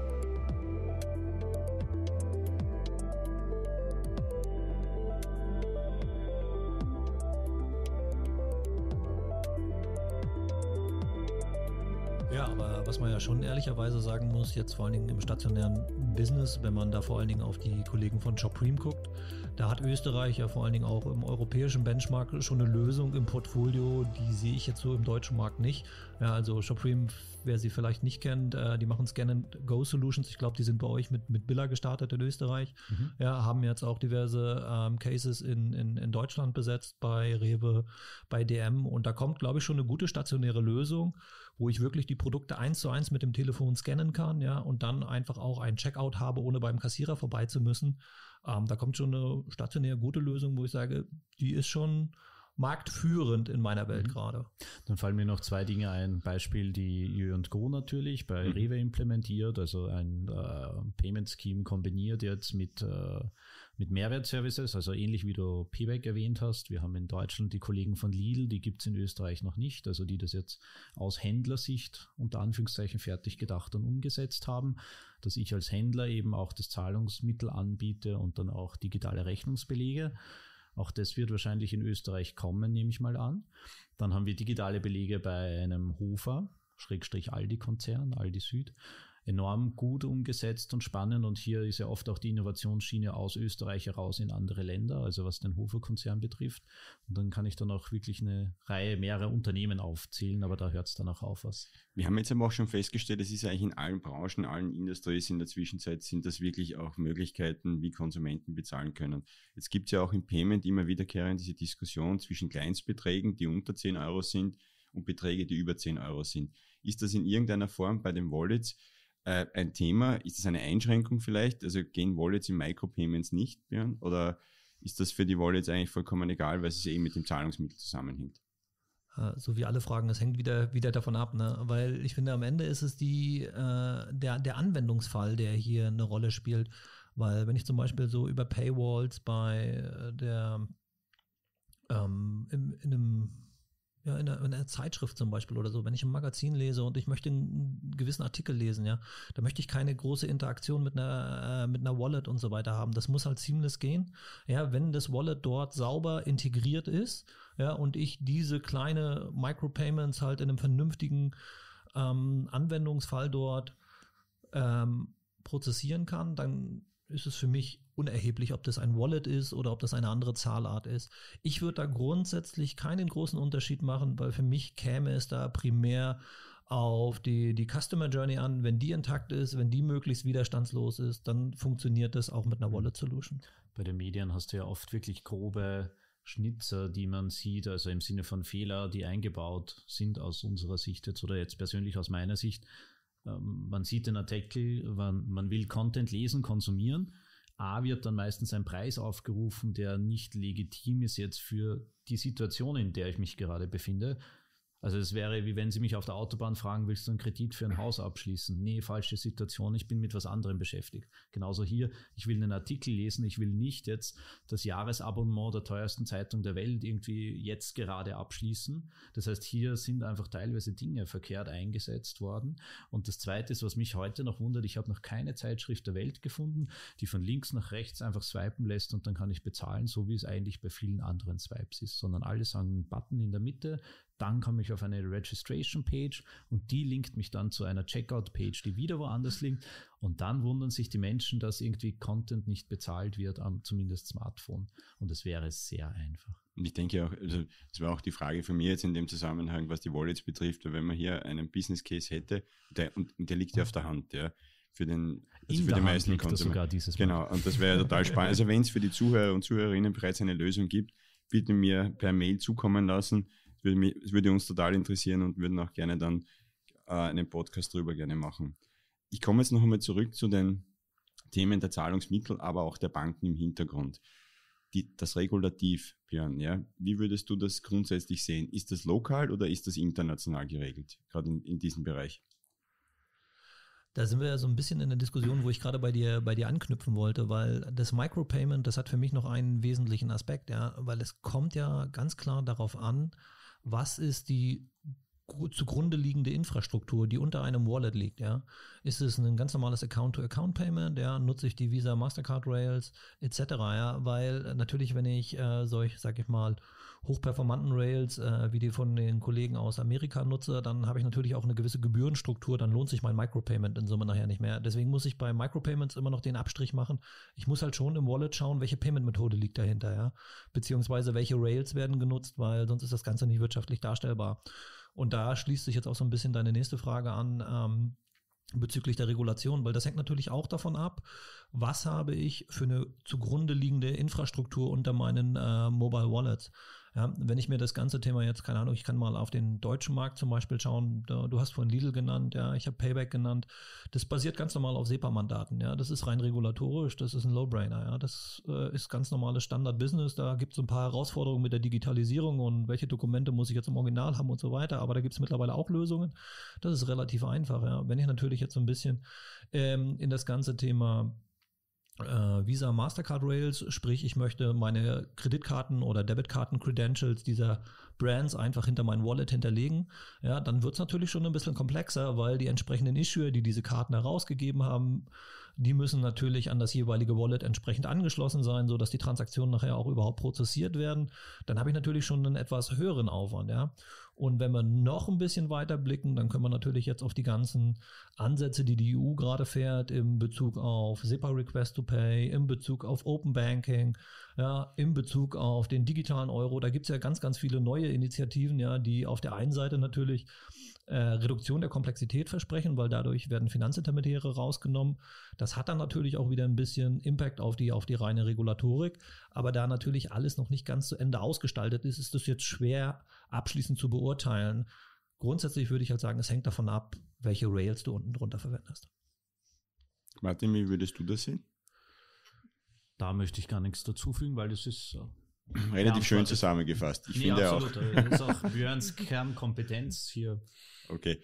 Speaker 1: was man ja schon ehrlicherweise sagen muss, jetzt vor allen Dingen im stationären Business, wenn man da vor allen Dingen auf die Kollegen von Jopream guckt, da hat Österreich ja vor allen Dingen auch im europäischen Benchmark schon eine Lösung im Portfolio, die sehe ich jetzt so im deutschen Markt nicht. Ja, also Jopream, wer sie vielleicht nicht kennt, äh, die machen Scan-and-Go-Solutions. Ich glaube, die sind bei euch mit, mit Billa gestartet in Österreich. Mhm. Ja, haben jetzt auch diverse ähm, Cases in, in, in Deutschland besetzt bei Rewe, bei DM und da kommt, glaube ich, schon eine gute stationäre Lösung wo ich wirklich die Produkte eins zu eins mit dem Telefon scannen kann, ja, und dann einfach auch einen Checkout habe, ohne beim Kassierer vorbei zu müssen. Ähm, da kommt schon eine stationär gute Lösung, wo ich sage, die ist schon
Speaker 3: marktführend in meiner Welt mhm. gerade. Dann fallen mir noch zwei Dinge ein. Beispiel die Go natürlich, bei mhm. Rewe implementiert, also ein äh, Payment Scheme kombiniert jetzt mit äh, mit Mehrwertservices, also ähnlich wie du Payback erwähnt hast. Wir haben in Deutschland die Kollegen von Lidl, die gibt es in Österreich noch nicht, also die das jetzt aus Händlersicht unter Anführungszeichen fertig gedacht und umgesetzt haben, dass ich als Händler eben auch das Zahlungsmittel anbiete und dann auch digitale Rechnungsbelege. Auch das wird wahrscheinlich in Österreich kommen, nehme ich mal an. Dann haben wir digitale Belege bei einem Hofer, Schrägstrich Aldi-Konzern, Aldi Süd enorm gut umgesetzt und spannend. Und hier ist ja oft auch die Innovationsschiene aus Österreich heraus in andere Länder, also was den Hofer-Konzern betrifft. Und dann kann ich dann auch wirklich eine Reihe mehrerer Unternehmen aufzählen, aber
Speaker 2: da hört es dann auch auf was. Wir haben jetzt aber auch schon festgestellt, es ist eigentlich in allen Branchen, allen Industries in der Zwischenzeit sind das wirklich auch Möglichkeiten, wie Konsumenten bezahlen können. Jetzt gibt es ja auch im Payment immer wiederkehrend diese Diskussion zwischen Kleinstbeträgen, die unter 10 Euro sind, und Beträge, die über 10 Euro sind. Ist das in irgendeiner Form bei den Wallets äh, ein Thema? Ist das eine Einschränkung vielleicht? Also gehen Wallets in Micropayments nicht, Björn? Oder ist das für die Wallets eigentlich vollkommen egal, weil es eben eh mit dem Zahlungsmittel zusammenhängt?
Speaker 1: Äh, so wie alle Fragen, das hängt wieder, wieder davon ab, ne? weil ich finde, am Ende ist es die, äh, der, der Anwendungsfall, der hier eine Rolle spielt, weil wenn ich zum Beispiel so über Paywalls bei äh, der ähm, in, in einem ja, in einer, in einer Zeitschrift zum Beispiel oder so, wenn ich ein Magazin lese und ich möchte einen gewissen Artikel lesen, ja, da möchte ich keine große Interaktion mit einer, äh, mit einer Wallet und so weiter haben. Das muss halt seamless gehen. Ja, wenn das Wallet dort sauber integriert ist, ja, und ich diese kleine Micropayments halt in einem vernünftigen ähm, Anwendungsfall dort ähm, prozessieren kann, dann ist es für mich unerheblich, ob das ein Wallet ist oder ob das eine andere Zahlart ist. Ich würde da grundsätzlich keinen großen Unterschied machen, weil für mich käme es da primär auf die, die Customer Journey an. Wenn die intakt ist, wenn die möglichst
Speaker 3: widerstandslos ist, dann funktioniert das auch mit einer mhm. Wallet Solution. Bei den Medien hast du ja oft wirklich grobe Schnitzer, die man sieht, also im Sinne von Fehler, die eingebaut sind aus unserer Sicht jetzt oder jetzt persönlich aus meiner Sicht. Ähm, man sieht den Artikel, man, man will Content lesen, konsumieren A wird dann meistens ein Preis aufgerufen, der nicht legitim ist jetzt für die Situation, in der ich mich gerade befinde. Also es wäre, wie wenn Sie mich auf der Autobahn fragen, willst du einen Kredit für ein Haus abschließen? Nee, falsche Situation, ich bin mit was anderem beschäftigt. Genauso hier, ich will einen Artikel lesen, ich will nicht jetzt das Jahresabonnement der teuersten Zeitung der Welt irgendwie jetzt gerade abschließen. Das heißt, hier sind einfach teilweise Dinge verkehrt eingesetzt worden. Und das Zweite ist, was mich heute noch wundert, ich habe noch keine Zeitschrift der Welt gefunden, die von links nach rechts einfach swipen lässt und dann kann ich bezahlen, so wie es eigentlich bei vielen anderen Swipes ist, sondern alle sagen Button in der Mitte, dann komme ich auf eine Registration Page und die linkt mich dann zu einer Checkout Page, die wieder woanders linkt. Und dann wundern sich die Menschen, dass irgendwie Content nicht bezahlt wird am zumindest Smartphone. Und das wäre sehr einfach.
Speaker 2: Und ich denke auch, also es war auch die Frage von mir jetzt in dem Zusammenhang, was die Wallets betrifft, wenn man hier einen Business Case hätte, der, und der liegt ja auf der Hand, ja für den also für die meisten Konsumenten. Genau, und das wäre total spannend. Also wenn es für die Zuhörer und Zuhörerinnen bereits eine Lösung gibt, bitte mir per Mail zukommen lassen. Es würde, würde uns total interessieren und würden auch gerne dann äh, einen Podcast darüber gerne machen. Ich komme jetzt noch einmal zurück zu den Themen der Zahlungsmittel, aber auch der Banken im Hintergrund. Die, das Regulativ, Björn, ja, wie würdest du das grundsätzlich sehen? Ist das lokal oder ist das international geregelt, gerade in, in diesem Bereich?
Speaker 1: Da sind wir ja so ein bisschen in der Diskussion, wo ich gerade bei dir, bei dir anknüpfen wollte, weil das Micropayment, das hat für mich noch einen wesentlichen Aspekt, ja, weil es kommt ja ganz klar darauf an, was ist die zugrunde liegende Infrastruktur, die unter einem Wallet liegt, ja, ist es ein ganz normales Account-to-Account-Payment, ja, nutze ich die Visa, Mastercard Rails etc., ja, weil äh, natürlich, wenn ich äh, solch, sag ich mal, hochperformanten Rails, äh, wie die von den Kollegen aus Amerika nutze, dann habe ich natürlich auch eine gewisse Gebührenstruktur, dann lohnt sich mein Micropayment in Summe nachher nicht mehr. Deswegen muss ich bei Micropayments immer noch den Abstrich machen. Ich muss halt schon im Wallet schauen, welche Payment-Methode liegt dahinter, ja, beziehungsweise welche Rails werden genutzt, weil sonst ist das Ganze nicht wirtschaftlich darstellbar. Und da schließt sich jetzt auch so ein bisschen deine nächste Frage an. Ähm, bezüglich der Regulation, weil das hängt natürlich auch davon ab, was habe ich für eine zugrunde liegende Infrastruktur unter meinen äh, Mobile Wallets. Ja, wenn ich mir das ganze Thema jetzt, keine Ahnung, ich kann mal auf den deutschen Markt zum Beispiel schauen, du hast vorhin Lidl genannt, ja, ich habe Payback genannt, das basiert ganz normal auf SEPA-Mandaten, ja, das ist rein regulatorisch, das ist ein No-Brainer, ja, das äh, ist ganz normales Standard-Business, da gibt es ein paar Herausforderungen mit der Digitalisierung und welche Dokumente muss ich jetzt im Original haben und so weiter, aber da gibt es mittlerweile auch Lösungen, das ist relativ einfach, ja, wenn ich natürlich jetzt so ein bisschen ähm, in das ganze Thema äh, Visa Mastercard Rails, sprich ich möchte meine Kreditkarten oder Debitkarten Credentials dieser Brands einfach hinter mein Wallet hinterlegen, ja, dann wird es natürlich schon ein bisschen komplexer, weil die entsprechenden Issuer, die diese Karten herausgegeben haben, die müssen natürlich an das jeweilige Wallet entsprechend angeschlossen sein, sodass die Transaktionen nachher auch überhaupt prozessiert werden. Dann habe ich natürlich schon einen etwas höheren Aufwand, ja. Und wenn wir noch ein bisschen weiter blicken, dann können wir natürlich jetzt auf die ganzen Ansätze, die die EU gerade fährt, im Bezug auf SEPA Request to Pay, im Bezug auf Open Banking, ja, im Bezug auf den digitalen Euro. Da gibt es ja ganz, ganz viele neue Initiativen, ja, die auf der einen Seite natürlich äh, Reduktion der Komplexität versprechen, weil dadurch werden Finanzintermediäre rausgenommen. Das hat dann natürlich auch wieder ein bisschen Impact auf die, auf die reine Regulatorik. Aber da natürlich alles noch nicht ganz zu Ende ausgestaltet ist, ist das jetzt schwer abschließend zu beurteilen. Grundsätzlich würde ich halt sagen, es hängt davon ab, welche Rails du unten drunter verwendest.
Speaker 2: Martin, wie würdest du das sehen? Da
Speaker 3: möchte ich gar nichts dazu fügen, weil das ist
Speaker 2: äh, relativ schön zusammengefasst. Ich nee, finde absolut. auch. Also, das ist
Speaker 3: auch Björns Kernkompetenz hier.
Speaker 2: Okay.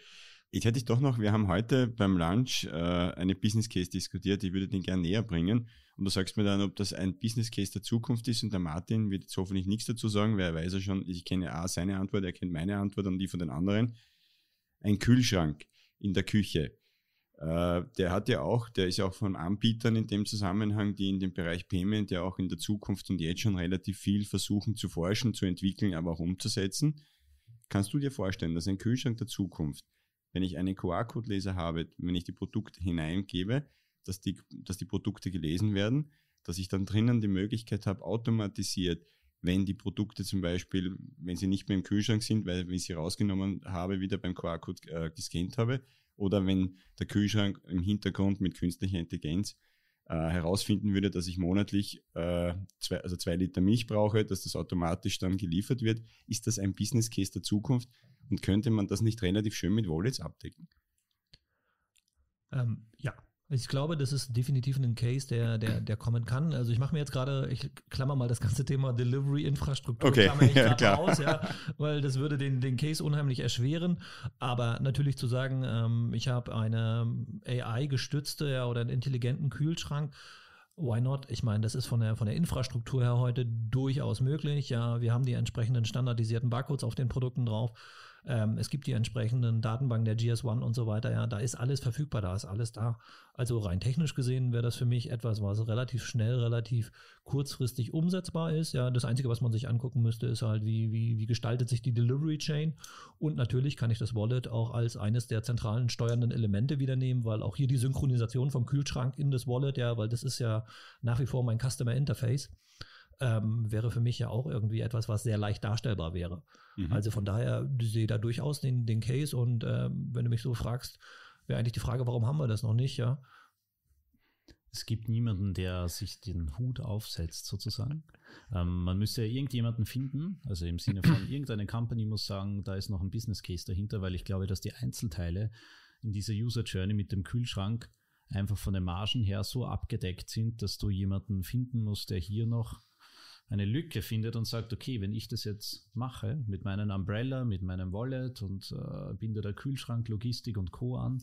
Speaker 2: Jetzt hätte ich doch noch, wir haben heute beim Lunch äh, eine Business Case diskutiert, ich würde den gerne näher bringen. Und du sagst mir dann, ob das ein Business Case der Zukunft ist. Und der Martin wird jetzt hoffentlich nichts dazu sagen, weil er weiß ja schon, ich kenne A seine Antwort, er kennt meine Antwort und die von den anderen. Ein Kühlschrank in der Küche. Äh, der hat ja auch, der ist ja auch von Anbietern in dem Zusammenhang, die in dem Bereich Payment ja auch in der Zukunft und jetzt schon relativ viel versuchen zu forschen, zu entwickeln, aber auch umzusetzen. Kannst du dir vorstellen, dass ein Kühlschrank der Zukunft wenn ich einen QR-Code-Leser habe, wenn ich die Produkte hineingebe, dass die, dass die Produkte gelesen werden, dass ich dann drinnen die Möglichkeit habe, automatisiert, wenn die Produkte zum Beispiel, wenn sie nicht mehr im Kühlschrank sind, weil ich sie rausgenommen habe, wieder beim QR-Code äh, gescannt habe, oder wenn der Kühlschrank im Hintergrund mit künstlicher Intelligenz äh, herausfinden würde, dass ich monatlich äh, zwei, also zwei Liter Milch brauche, dass das automatisch dann geliefert wird, ist das ein Business Case der Zukunft, und könnte man das nicht relativ schön mit Wallets abdecken?
Speaker 1: Ähm, ja, ich glaube, das ist definitiv ein Case, der, der, der kommen kann. Also ich mache mir jetzt gerade, ich klammer mal das ganze Thema Delivery-Infrastruktur okay. ja, aus, ja, weil das würde den, den Case unheimlich erschweren. Aber natürlich zu sagen, ähm, ich habe eine AI-gestützte ja, oder einen intelligenten Kühlschrank, why not? Ich meine, das ist von der, von der Infrastruktur her heute durchaus möglich. Ja, wir haben die entsprechenden standardisierten Barcodes auf den Produkten drauf ähm, es gibt die entsprechenden Datenbanken der GS1 und so weiter. Ja, da ist alles verfügbar, da ist alles da. Also rein technisch gesehen wäre das für mich etwas, was relativ schnell, relativ kurzfristig umsetzbar ist. Ja, das Einzige, was man sich angucken müsste, ist halt, wie, wie, wie gestaltet sich die Delivery Chain. Und natürlich kann ich das Wallet auch als eines der zentralen steuernden Elemente wieder nehmen, weil auch hier die Synchronisation vom Kühlschrank in das Wallet, ja, weil das ist ja nach wie vor mein Customer Interface ähm, wäre für mich ja auch irgendwie etwas, was sehr leicht darstellbar wäre. Mhm. Also von daher sehe da durchaus den, den Case
Speaker 3: und ähm, wenn du mich so fragst, wäre eigentlich die Frage, warum haben wir das noch nicht, ja? Es gibt niemanden, der sich den Hut aufsetzt, sozusagen. Ähm, man müsste ja irgendjemanden finden, also im Sinne von irgendeine Company muss sagen, da ist noch ein Business Case dahinter, weil ich glaube, dass die Einzelteile in dieser User Journey mit dem Kühlschrank einfach von den Margen her so abgedeckt sind, dass du jemanden finden musst, der hier noch eine Lücke findet und sagt, okay, wenn ich das jetzt mache mit meinem Umbrella, mit meinem Wallet und äh, binde da Kühlschrank, Logistik und Co. an,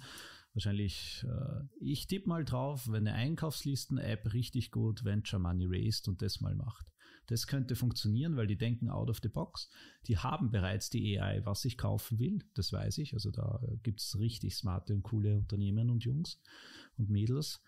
Speaker 3: wahrscheinlich, äh, ich tippe mal drauf, wenn eine Einkaufslisten-App richtig gut Venture Money raised und das mal macht. Das könnte funktionieren, weil die denken out of the box. Die haben bereits die AI, was ich kaufen will, das weiß ich. Also da gibt es richtig smarte und coole Unternehmen und Jungs und Mädels.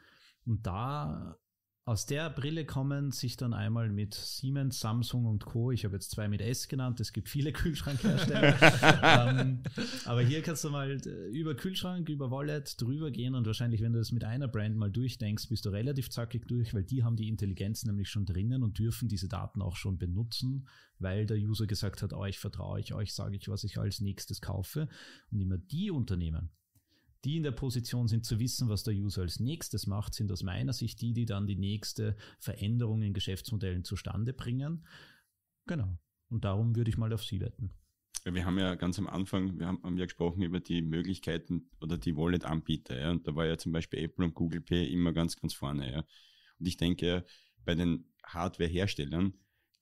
Speaker 3: Und da aus der Brille kommen, sich dann einmal mit Siemens, Samsung und Co. Ich habe jetzt zwei mit S genannt, es gibt viele Kühlschrankhersteller. ähm, aber hier kannst du mal äh, über Kühlschrank, über Wallet drüber gehen und wahrscheinlich, wenn du das mit einer Brand mal durchdenkst, bist du relativ zackig durch, weil die haben die Intelligenz nämlich schon drinnen und dürfen diese Daten auch schon benutzen, weil der User gesagt hat, oh, euch vertraue ich, euch sage ich, was ich als nächstes kaufe. Und immer die Unternehmen, die in der Position sind zu wissen, was der User als nächstes macht, sind aus meiner Sicht die, die dann die nächste Veränderung in Geschäftsmodellen zustande bringen. Genau. Und darum würde ich mal auf Sie wetten.
Speaker 2: Wir haben ja ganz am Anfang, wir haben, haben ja gesprochen über die Möglichkeiten oder die Wallet-Anbieter. Ja? Und da war ja zum Beispiel Apple und Google Pay immer ganz, ganz vorne. Ja? Und ich denke, bei den Hardware-Herstellern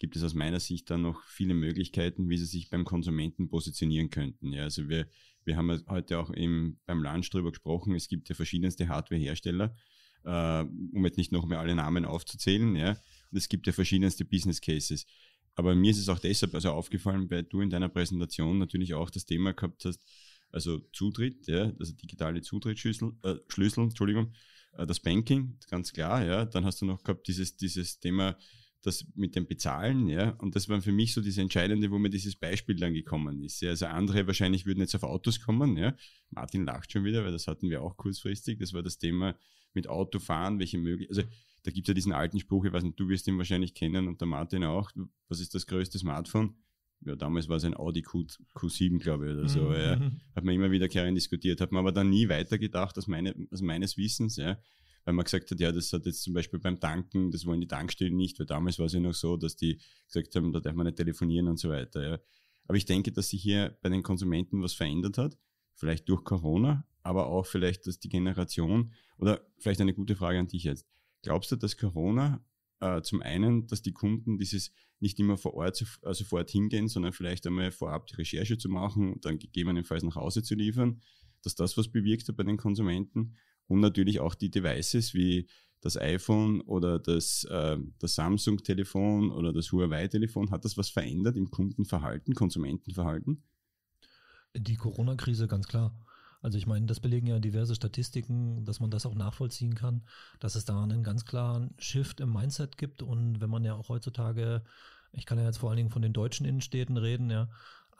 Speaker 2: gibt es aus meiner Sicht dann noch viele Möglichkeiten, wie sie sich beim Konsumenten positionieren könnten. Ja, also wir, wir haben heute auch im, beim Lunch darüber gesprochen, es gibt ja verschiedenste Hardware-Hersteller, äh, um jetzt nicht noch mehr alle Namen aufzuzählen, ja, und es gibt ja verschiedenste Business Cases. Aber mir ist es auch deshalb also aufgefallen, weil du in deiner Präsentation natürlich auch das Thema gehabt hast, also Zutritt, ja, also digitale Zutrittsschlüssel, äh, Schlüssel, Entschuldigung, äh, das Banking, ganz klar, ja. Dann hast du noch gehabt dieses, dieses Thema das mit dem Bezahlen, ja. Und das waren für mich so diese Entscheidende, wo mir dieses Beispiel dann gekommen ist. Ja. Also andere wahrscheinlich würden jetzt auf Autos kommen, ja. Martin lacht schon wieder, weil das hatten wir auch kurzfristig. Das war das Thema mit Autofahren, welche Möglichkeiten. Also da gibt es ja diesen alten Spruch, ich weiß nicht, du wirst ihn wahrscheinlich kennen und der Martin auch. Was ist das größte Smartphone? Ja, damals war es ein Audi Q, Q7, glaube ich, oder so. Mhm. Ja. Mhm. Hat man immer wieder Karen diskutiert, hat man aber dann nie weitergedacht, aus, meine, aus meines Wissens, ja weil man gesagt hat, ja, das hat jetzt zum Beispiel beim Tanken, das wollen die Tankstellen nicht, weil damals war es ja noch so, dass die gesagt haben, da darf man nicht telefonieren und so weiter. Ja. Aber ich denke, dass sich hier bei den Konsumenten was verändert hat, vielleicht durch Corona, aber auch vielleicht, dass die Generation, oder vielleicht eine gute Frage an dich jetzt. Glaubst du, dass Corona äh, zum einen, dass die Kunden dieses nicht immer vor Ort äh, sofort also hingehen, sondern vielleicht einmal vorab die Recherche zu machen und dann gegebenenfalls nach Hause zu liefern, dass das was bewirkt hat bei den Konsumenten? und natürlich auch die Devices wie das iPhone oder das, äh, das Samsung-Telefon oder das Huawei-Telefon. Hat das was verändert im Kundenverhalten, Konsumentenverhalten?
Speaker 1: Die Corona-Krise, ganz klar. Also ich meine, das belegen ja diverse Statistiken, dass man das auch nachvollziehen kann, dass es da einen ganz klaren Shift im Mindset gibt. Und wenn man ja auch heutzutage, ich kann ja jetzt vor allen Dingen von den deutschen Innenstädten reden, ja,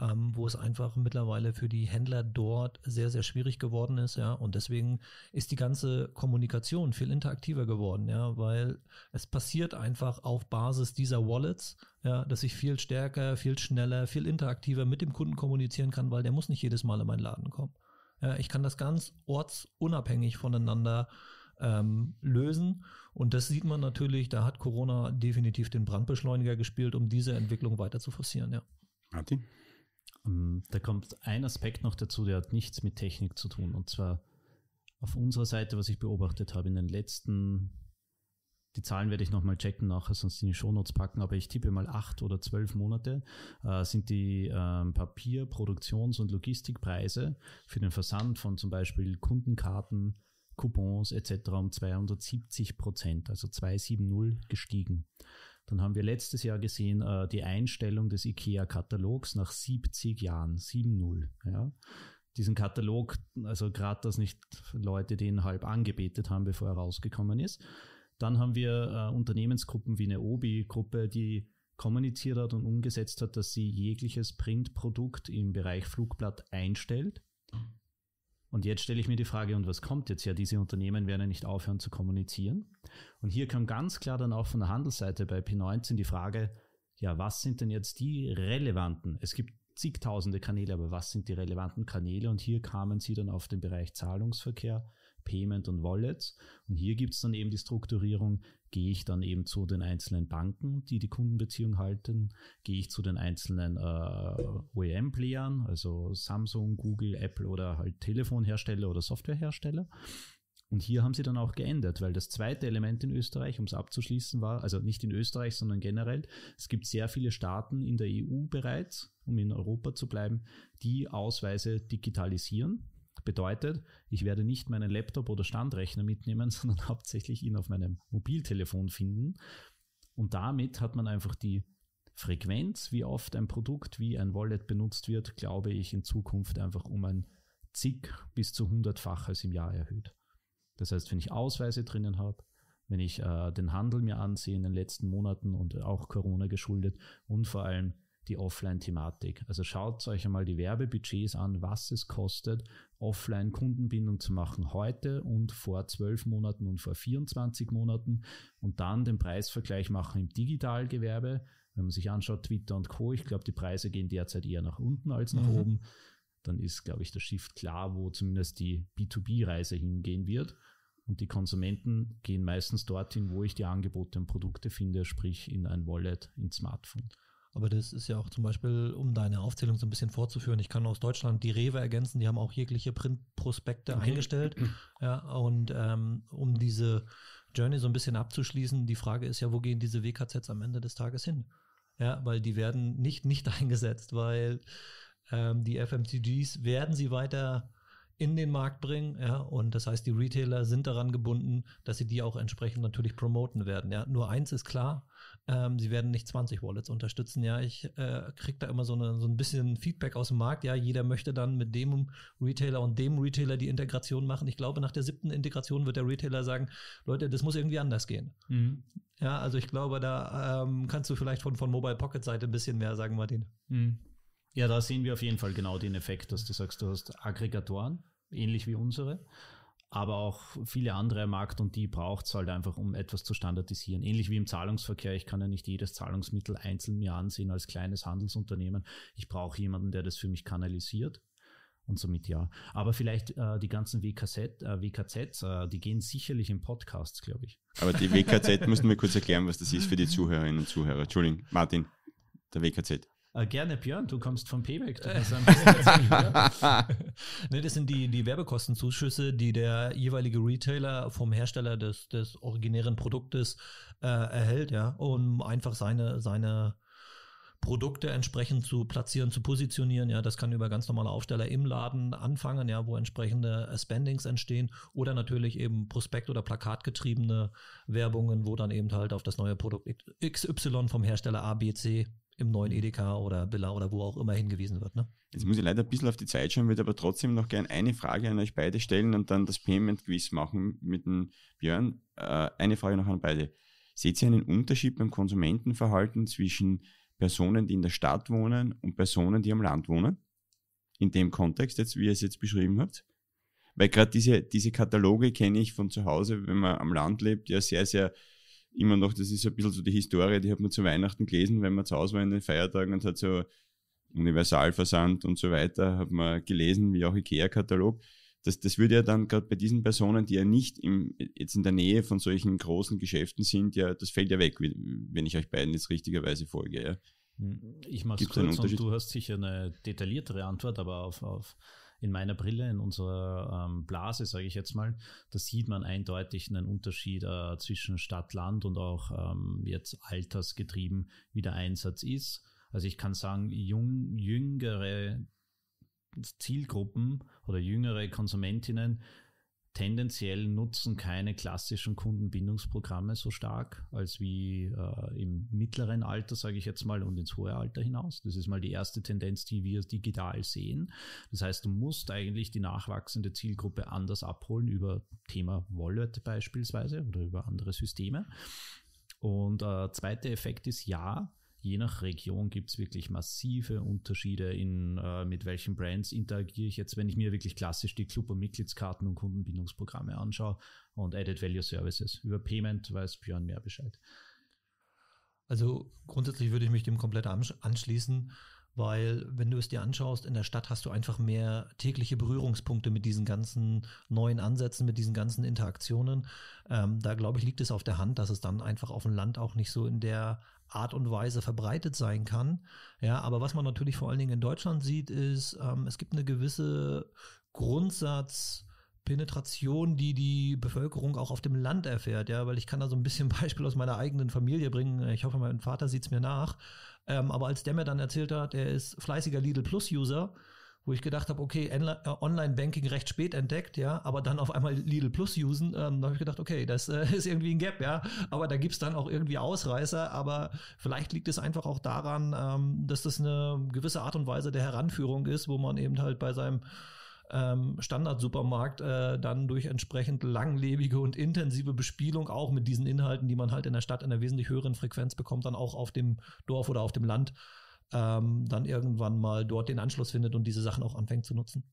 Speaker 1: ähm, wo es einfach mittlerweile für die Händler dort sehr, sehr schwierig geworden ist, ja. Und deswegen ist die ganze Kommunikation viel interaktiver geworden, ja, weil es passiert einfach auf Basis dieser Wallets, ja, dass ich viel stärker, viel schneller, viel interaktiver mit dem Kunden kommunizieren kann, weil der muss nicht jedes Mal in meinen Laden kommen. Ja, ich kann das ganz ortsunabhängig voneinander ähm, lösen. Und das sieht man natürlich, da hat Corona definitiv den Brandbeschleuniger gespielt, um diese
Speaker 3: Entwicklung weiter zu forcieren, ja. Martin? Ähm, da kommt ein Aspekt noch dazu, der hat nichts mit Technik zu tun. Und zwar auf unserer Seite, was ich beobachtet habe in den letzten, die Zahlen werde ich nochmal checken nachher, sonst in die Shownotes packen, aber ich tippe mal acht oder zwölf Monate, äh, sind die äh, Papier-, Produktions- und Logistikpreise für den Versand von zum Beispiel Kundenkarten, Coupons etc. um 270 Prozent, also 270 gestiegen. Dann haben wir letztes Jahr gesehen äh, die Einstellung des IKEA-Katalogs nach 70 Jahren, 7-0. Ja. Diesen Katalog, also gerade, dass nicht Leute den halb angebetet haben, bevor er rausgekommen ist. Dann haben wir äh, Unternehmensgruppen wie eine Obi-Gruppe, die kommuniziert hat und umgesetzt hat, dass sie jegliches Printprodukt im Bereich Flugblatt einstellt und jetzt stelle ich mir die Frage, und was kommt jetzt? Ja, diese Unternehmen werden ja nicht aufhören zu kommunizieren. Und hier kam ganz klar dann auch von der Handelsseite bei P19 die Frage, ja, was sind denn jetzt die relevanten? Es gibt zigtausende Kanäle, aber was sind die relevanten Kanäle? Und hier kamen sie dann auf den Bereich Zahlungsverkehr Payment und Wallets. Und hier gibt es dann eben die Strukturierung, gehe ich dann eben zu den einzelnen Banken, die die Kundenbeziehung halten, gehe ich zu den einzelnen äh, OEM-Playern, also Samsung, Google, Apple oder halt Telefonhersteller oder Softwarehersteller. Und hier haben sie dann auch geändert, weil das zweite Element in Österreich, um es abzuschließen, war, also nicht in Österreich, sondern generell, es gibt sehr viele Staaten in der EU bereits, um in Europa zu bleiben, die Ausweise digitalisieren Bedeutet, ich werde nicht meinen Laptop oder Standrechner mitnehmen, sondern hauptsächlich ihn auf meinem Mobiltelefon finden. Und damit hat man einfach die Frequenz, wie oft ein Produkt wie ein Wallet benutzt wird, glaube ich, in Zukunft einfach um ein zig bis zu hundertfaches im Jahr erhöht. Das heißt, wenn ich Ausweise drinnen habe, wenn ich äh, den Handel mir ansehe in den letzten Monaten und auch Corona geschuldet und vor allem die Offline-Thematik. Also schaut euch einmal die Werbebudgets an, was es kostet, Offline-Kundenbindung zu machen heute und vor zwölf Monaten und vor 24 Monaten und dann den Preisvergleich machen im Digitalgewerbe. Wenn man sich anschaut, Twitter und Co., ich glaube, die Preise gehen derzeit eher nach unten als nach mhm. oben. Dann ist, glaube ich, der Shift klar, wo zumindest die B2B-Reise hingehen wird. Und die Konsumenten gehen meistens dorthin, wo ich die Angebote und Produkte finde, sprich in ein Wallet, in Smartphone.
Speaker 1: Aber das ist ja auch zum Beispiel, um deine Aufzählung so ein bisschen vorzuführen, ich kann aus Deutschland die Rewe ergänzen, die haben auch jegliche Printprospekte okay. eingestellt. Ja, und ähm, um diese Journey so ein bisschen abzuschließen, die Frage ist ja, wo gehen diese WKZs am Ende des Tages hin? Ja, weil die werden nicht nicht eingesetzt, weil ähm, die FMCGs werden sie weiter in den Markt bringen, ja, und das heißt, die Retailer sind daran gebunden, dass sie die auch entsprechend natürlich promoten werden, ja. Nur eins ist klar, ähm, sie werden nicht 20 Wallets unterstützen, ja. Ich äh, krieg da immer so, eine, so ein bisschen Feedback aus dem Markt, ja, jeder möchte dann mit dem Retailer und dem Retailer die Integration machen. Ich glaube, nach der siebten Integration wird der Retailer sagen, Leute, das muss irgendwie anders gehen. Mhm. Ja, also ich glaube, da ähm, kannst du vielleicht von, von Mobile Pocket Seite ein
Speaker 3: bisschen mehr sagen, Martin. Mhm. Ja, da sehen wir auf jeden Fall genau den Effekt, dass du sagst, du hast Aggregatoren, ähnlich wie unsere, aber auch viele andere am Markt und die braucht es halt einfach, um etwas zu standardisieren. Ähnlich wie im Zahlungsverkehr, ich kann ja nicht jedes Zahlungsmittel einzeln mir ansehen als kleines Handelsunternehmen. Ich brauche jemanden, der das für mich kanalisiert und somit ja. Aber vielleicht äh, die ganzen WKZ, äh, WKZs, äh, die gehen sicherlich in Podcasts, glaube ich.
Speaker 2: Aber die WKZ müssen wir kurz erklären, was das ist für die Zuhörerinnen und Zuhörer. Entschuldigung, Martin, der WKZ.
Speaker 3: Äh, gerne, Björn, du kommst vom Payback. ne,
Speaker 1: das sind die, die Werbekostenzuschüsse, die der jeweilige Retailer vom Hersteller des, des originären Produktes äh, erhält, ja, um einfach seine, seine Produkte entsprechend zu platzieren, zu positionieren. Ja, das kann über ganz normale Aufsteller im Laden anfangen, ja, wo entsprechende äh, Spendings entstehen oder natürlich eben Prospekt- oder plakatgetriebene Werbungen, wo dann eben halt auf das neue Produkt XY vom Hersteller ABC im neuen Edeka oder Billa oder wo auch immer hingewiesen wird. Ne?
Speaker 2: Jetzt muss ich leider ein bisschen auf die Zeit schauen, würde aber trotzdem noch gerne eine Frage an euch beide stellen und dann das Payment-Quiz machen mit dem Björn. Äh, eine Frage noch an beide. Seht ihr einen Unterschied beim Konsumentenverhalten zwischen Personen, die in der Stadt wohnen und Personen, die am Land wohnen? In dem Kontext, jetzt, wie ihr es jetzt beschrieben habt? Weil gerade diese, diese Kataloge kenne ich von zu Hause, wenn man am Land lebt, ja sehr, sehr immer noch, das ist ein bisschen so die Historie, die hat man zu Weihnachten gelesen, wenn man zu Hause war in den Feiertagen und hat so Universalversand und so weiter, hat man gelesen, wie auch IKEA-Katalog. Das, das würde ja dann gerade bei diesen Personen, die ja nicht im, jetzt in der Nähe von solchen großen Geschäften sind, ja, das fällt ja weg, wenn ich euch beiden jetzt richtigerweise folge. Ja. Hm, ich mache es kurz und du
Speaker 3: hast sicher eine detailliertere Antwort, aber auf, auf in meiner Brille, in unserer ähm, Blase, sage ich jetzt mal, da sieht man eindeutig einen Unterschied äh, zwischen Stadt, Land und auch ähm, jetzt altersgetrieben, wie der Einsatz ist. Also ich kann sagen, jung, jüngere Zielgruppen oder jüngere Konsumentinnen Tendenziell nutzen keine klassischen Kundenbindungsprogramme so stark als wie äh, im mittleren Alter, sage ich jetzt mal, und ins hohe Alter hinaus. Das ist mal die erste Tendenz, die wir digital sehen. Das heißt, du musst eigentlich die nachwachsende Zielgruppe anders abholen über Thema Wallet beispielsweise oder über andere Systeme. Und äh, zweiter Effekt ist ja, je nach Region gibt es wirklich massive Unterschiede in, äh, mit welchen Brands interagiere ich jetzt, wenn ich mir wirklich klassisch die Club- und Mitgliedskarten und Kundenbindungsprogramme anschaue und Added Value Services. Über Payment weiß Björn mehr Bescheid. Also grundsätzlich würde ich mich dem komplett
Speaker 1: anschließen, weil wenn du es dir anschaust, in der Stadt hast du einfach mehr tägliche Berührungspunkte mit diesen ganzen neuen Ansätzen, mit diesen ganzen Interaktionen. Ähm, da glaube ich, liegt es auf der Hand, dass es dann einfach auf dem Land auch nicht so in der Art und Weise verbreitet sein kann. Ja, aber was man natürlich vor allen Dingen in Deutschland sieht, ist, ähm, es gibt eine gewisse Grundsatz, Penetration, die die Bevölkerung auch auf dem Land erfährt, ja, weil ich kann da so ein bisschen Beispiel aus meiner eigenen Familie bringen. Ich hoffe, mein Vater sieht es mir nach. Ähm, aber als der mir dann erzählt hat, er ist fleißiger Lidl Plus User, wo ich gedacht habe, okay, äh, Online-Banking recht spät entdeckt, ja, aber dann auf einmal Lidl Plus usen, ähm, da habe ich gedacht, okay, das äh, ist irgendwie ein Gap, ja, aber da gibt es dann auch irgendwie Ausreißer, aber vielleicht liegt es einfach auch daran, ähm, dass das eine gewisse Art und Weise der Heranführung ist, wo man eben halt bei seinem ähm, Standard-Supermarkt äh, dann durch entsprechend langlebige und intensive Bespielung auch mit diesen Inhalten, die man halt in der Stadt in einer wesentlich höheren Frequenz bekommt, dann auch auf dem Dorf oder auf dem Land ähm, dann irgendwann mal dort den Anschluss findet und diese Sachen auch anfängt zu nutzen.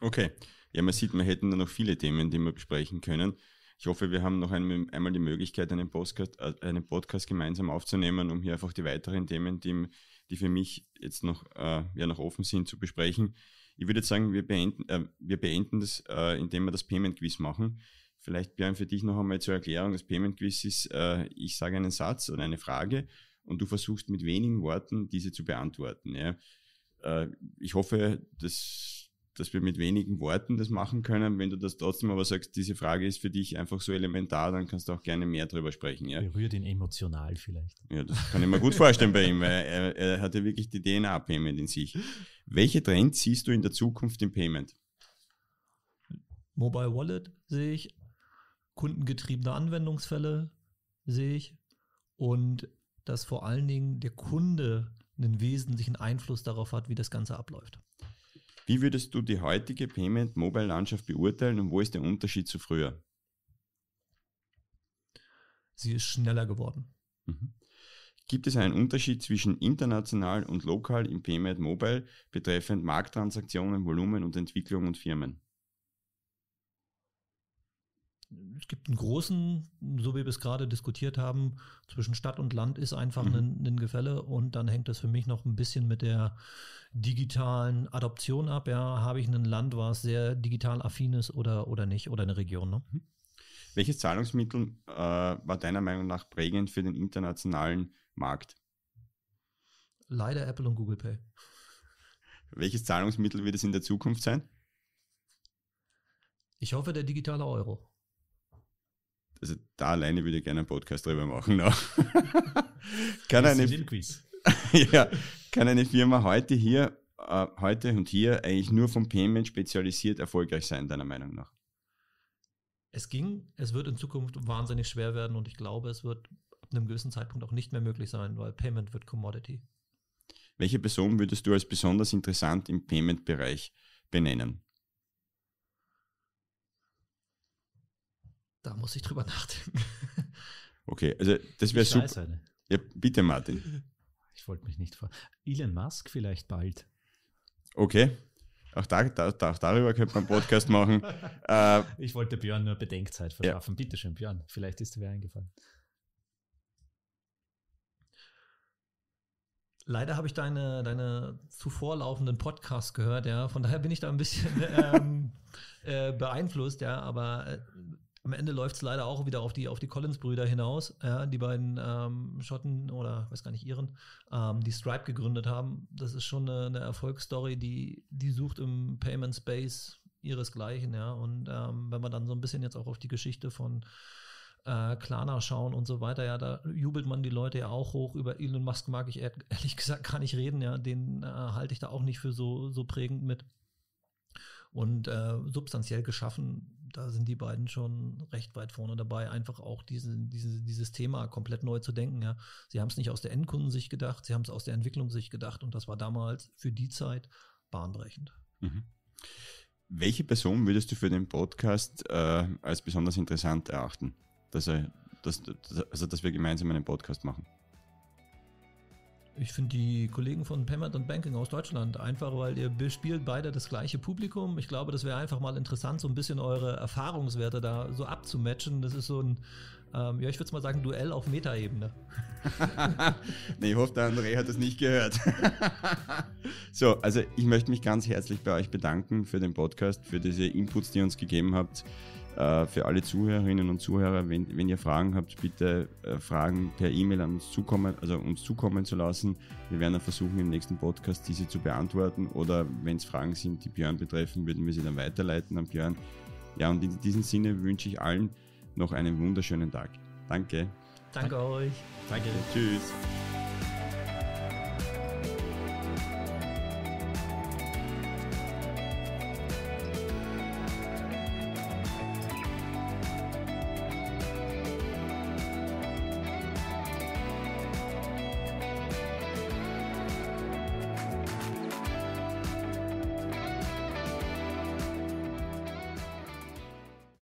Speaker 2: Okay. Ja, man sieht, wir hätten da noch viele Themen, die wir besprechen können. Ich hoffe, wir haben noch einmal die Möglichkeit, einen Podcast, äh, einen Podcast gemeinsam aufzunehmen, um hier einfach die weiteren Themen, die, die für mich jetzt noch, äh, ja, noch offen sind, zu besprechen. Ich würde jetzt sagen, wir beenden, äh, wir beenden das, äh, indem wir das Payment Quiz machen. Vielleicht, Björn, für dich noch einmal zur Erklärung. Das Payment Quiz ist, äh, ich sage einen Satz oder eine Frage und du versuchst mit wenigen Worten diese zu beantworten. Ja. Äh, ich hoffe, dass, dass wir mit wenigen Worten das machen können. Wenn du das trotzdem aber sagst, diese Frage ist für dich einfach so elementar, dann kannst du auch gerne mehr darüber sprechen. Ja.
Speaker 3: Berührt ihn emotional vielleicht. Ja, das kann ich mir gut
Speaker 2: vorstellen bei ihm, weil er, er hat ja wirklich die DNA Payment in sich. Welche Trends siehst du in der Zukunft im Payment?
Speaker 1: Mobile Wallet sehe ich, kundengetriebene Anwendungsfälle sehe ich und dass vor allen Dingen der Kunde einen wesentlichen Einfluss darauf hat, wie das Ganze abläuft.
Speaker 2: Wie würdest du die heutige Payment-Mobile-Landschaft beurteilen und wo ist der Unterschied zu früher?
Speaker 1: Sie ist schneller geworden. Mhm.
Speaker 2: Gibt es einen Unterschied zwischen international und lokal im Payment Mobile betreffend Markttransaktionen, Volumen und Entwicklung und Firmen?
Speaker 1: es gibt einen großen, so wie wir es gerade diskutiert haben, zwischen Stadt und Land ist einfach mhm. ein, ein Gefälle und dann hängt das für mich noch ein bisschen mit der digitalen Adoption ab. Ja, habe ich ein Land, was sehr digital affin ist oder, oder nicht, oder eine Region. Ne? Mhm.
Speaker 2: Welches Zahlungsmittel äh, war deiner Meinung nach prägend für den internationalen Markt?
Speaker 1: Leider Apple und Google Pay.
Speaker 2: Welches Zahlungsmittel wird es in der Zukunft sein?
Speaker 1: Ich hoffe, der digitale Euro
Speaker 2: also da alleine würde ich gerne einen Podcast drüber machen. No. Ne? kann, eine, ja, kann eine Firma heute hier, äh, heute und hier eigentlich nur vom Payment spezialisiert erfolgreich sein, deiner Meinung nach?
Speaker 1: Es ging, es wird in Zukunft wahnsinnig schwer werden und ich glaube, es wird ab einem gewissen Zeitpunkt auch nicht mehr möglich sein, weil Payment wird Commodity.
Speaker 2: Welche Person würdest du als besonders interessant im Payment-Bereich benennen?
Speaker 1: Da muss ich drüber nachdenken.
Speaker 2: Okay, also das wäre super. eine. Ja, bitte, Martin. Ich
Speaker 3: wollte mich nicht fragen. Elon Musk vielleicht bald.
Speaker 2: Okay. Auch, da, da, auch darüber könnte man einen Podcast machen. Äh,
Speaker 3: ich wollte Björn nur Bedenkzeit verschaffen. Ja. Bitte schön, Björn. Vielleicht ist dir wer eingefallen. Leider
Speaker 1: habe ich deine, deine zuvor laufenden Podcasts gehört, ja. Von daher bin ich da ein bisschen ähm, äh, beeinflusst, ja. Aber äh, am Ende läuft es leider auch wieder auf die, auf die Collins-Brüder hinaus, ja, die beiden ähm, Schotten oder weiß gar nicht ihren, ähm, die Stripe gegründet haben. Das ist schon eine, eine Erfolgsstory, die, die sucht im Payment Space ihresgleichen, ja. Und ähm, wenn wir dann so ein bisschen jetzt auch auf die Geschichte von äh, Klarna schauen und so weiter, ja, da jubelt man die Leute ja auch hoch. Über Elon Musk mag ich ehrlich gesagt gar nicht reden, ja. Den äh, halte ich da auch nicht für so, so prägend mit. Und äh, substanziell geschaffen da sind die beiden schon recht weit vorne dabei, einfach auch diese, diese, dieses Thema komplett neu zu denken. Ja. Sie haben es nicht aus der Endkundensicht gedacht, sie haben es aus der Entwicklungssicht gedacht und das war damals für die Zeit bahnbrechend.
Speaker 2: Mhm. Welche Person würdest du für den Podcast äh, als besonders interessant erachten, dass, er, dass, dass, also dass wir gemeinsam einen Podcast machen?
Speaker 1: Ich finde die Kollegen von Payment und Banking aus Deutschland einfach, weil ihr bespielt beide das gleiche Publikum. Ich glaube, das wäre einfach mal interessant, so ein bisschen eure Erfahrungswerte da so abzumatchen. Das ist so ein, ähm, ja, ich würde es mal sagen, Duell auf Metaebene.
Speaker 2: nee, ich hoffe, der André hat das nicht gehört. so, also ich möchte mich ganz herzlich bei euch bedanken für den Podcast, für diese Inputs, die ihr uns gegeben habt. Äh, für alle Zuhörerinnen und Zuhörer, wenn, wenn ihr Fragen habt, bitte äh, Fragen per E-Mail an uns zukommen, also uns zukommen zu lassen. Wir werden dann versuchen, im nächsten Podcast diese zu beantworten. Oder wenn es Fragen sind, die Björn betreffen, würden wir sie dann weiterleiten an Björn. Ja, und in diesem Sinne wünsche ich allen noch einen wunderschönen Tag. Danke. Danke euch. Danke. Tschüss.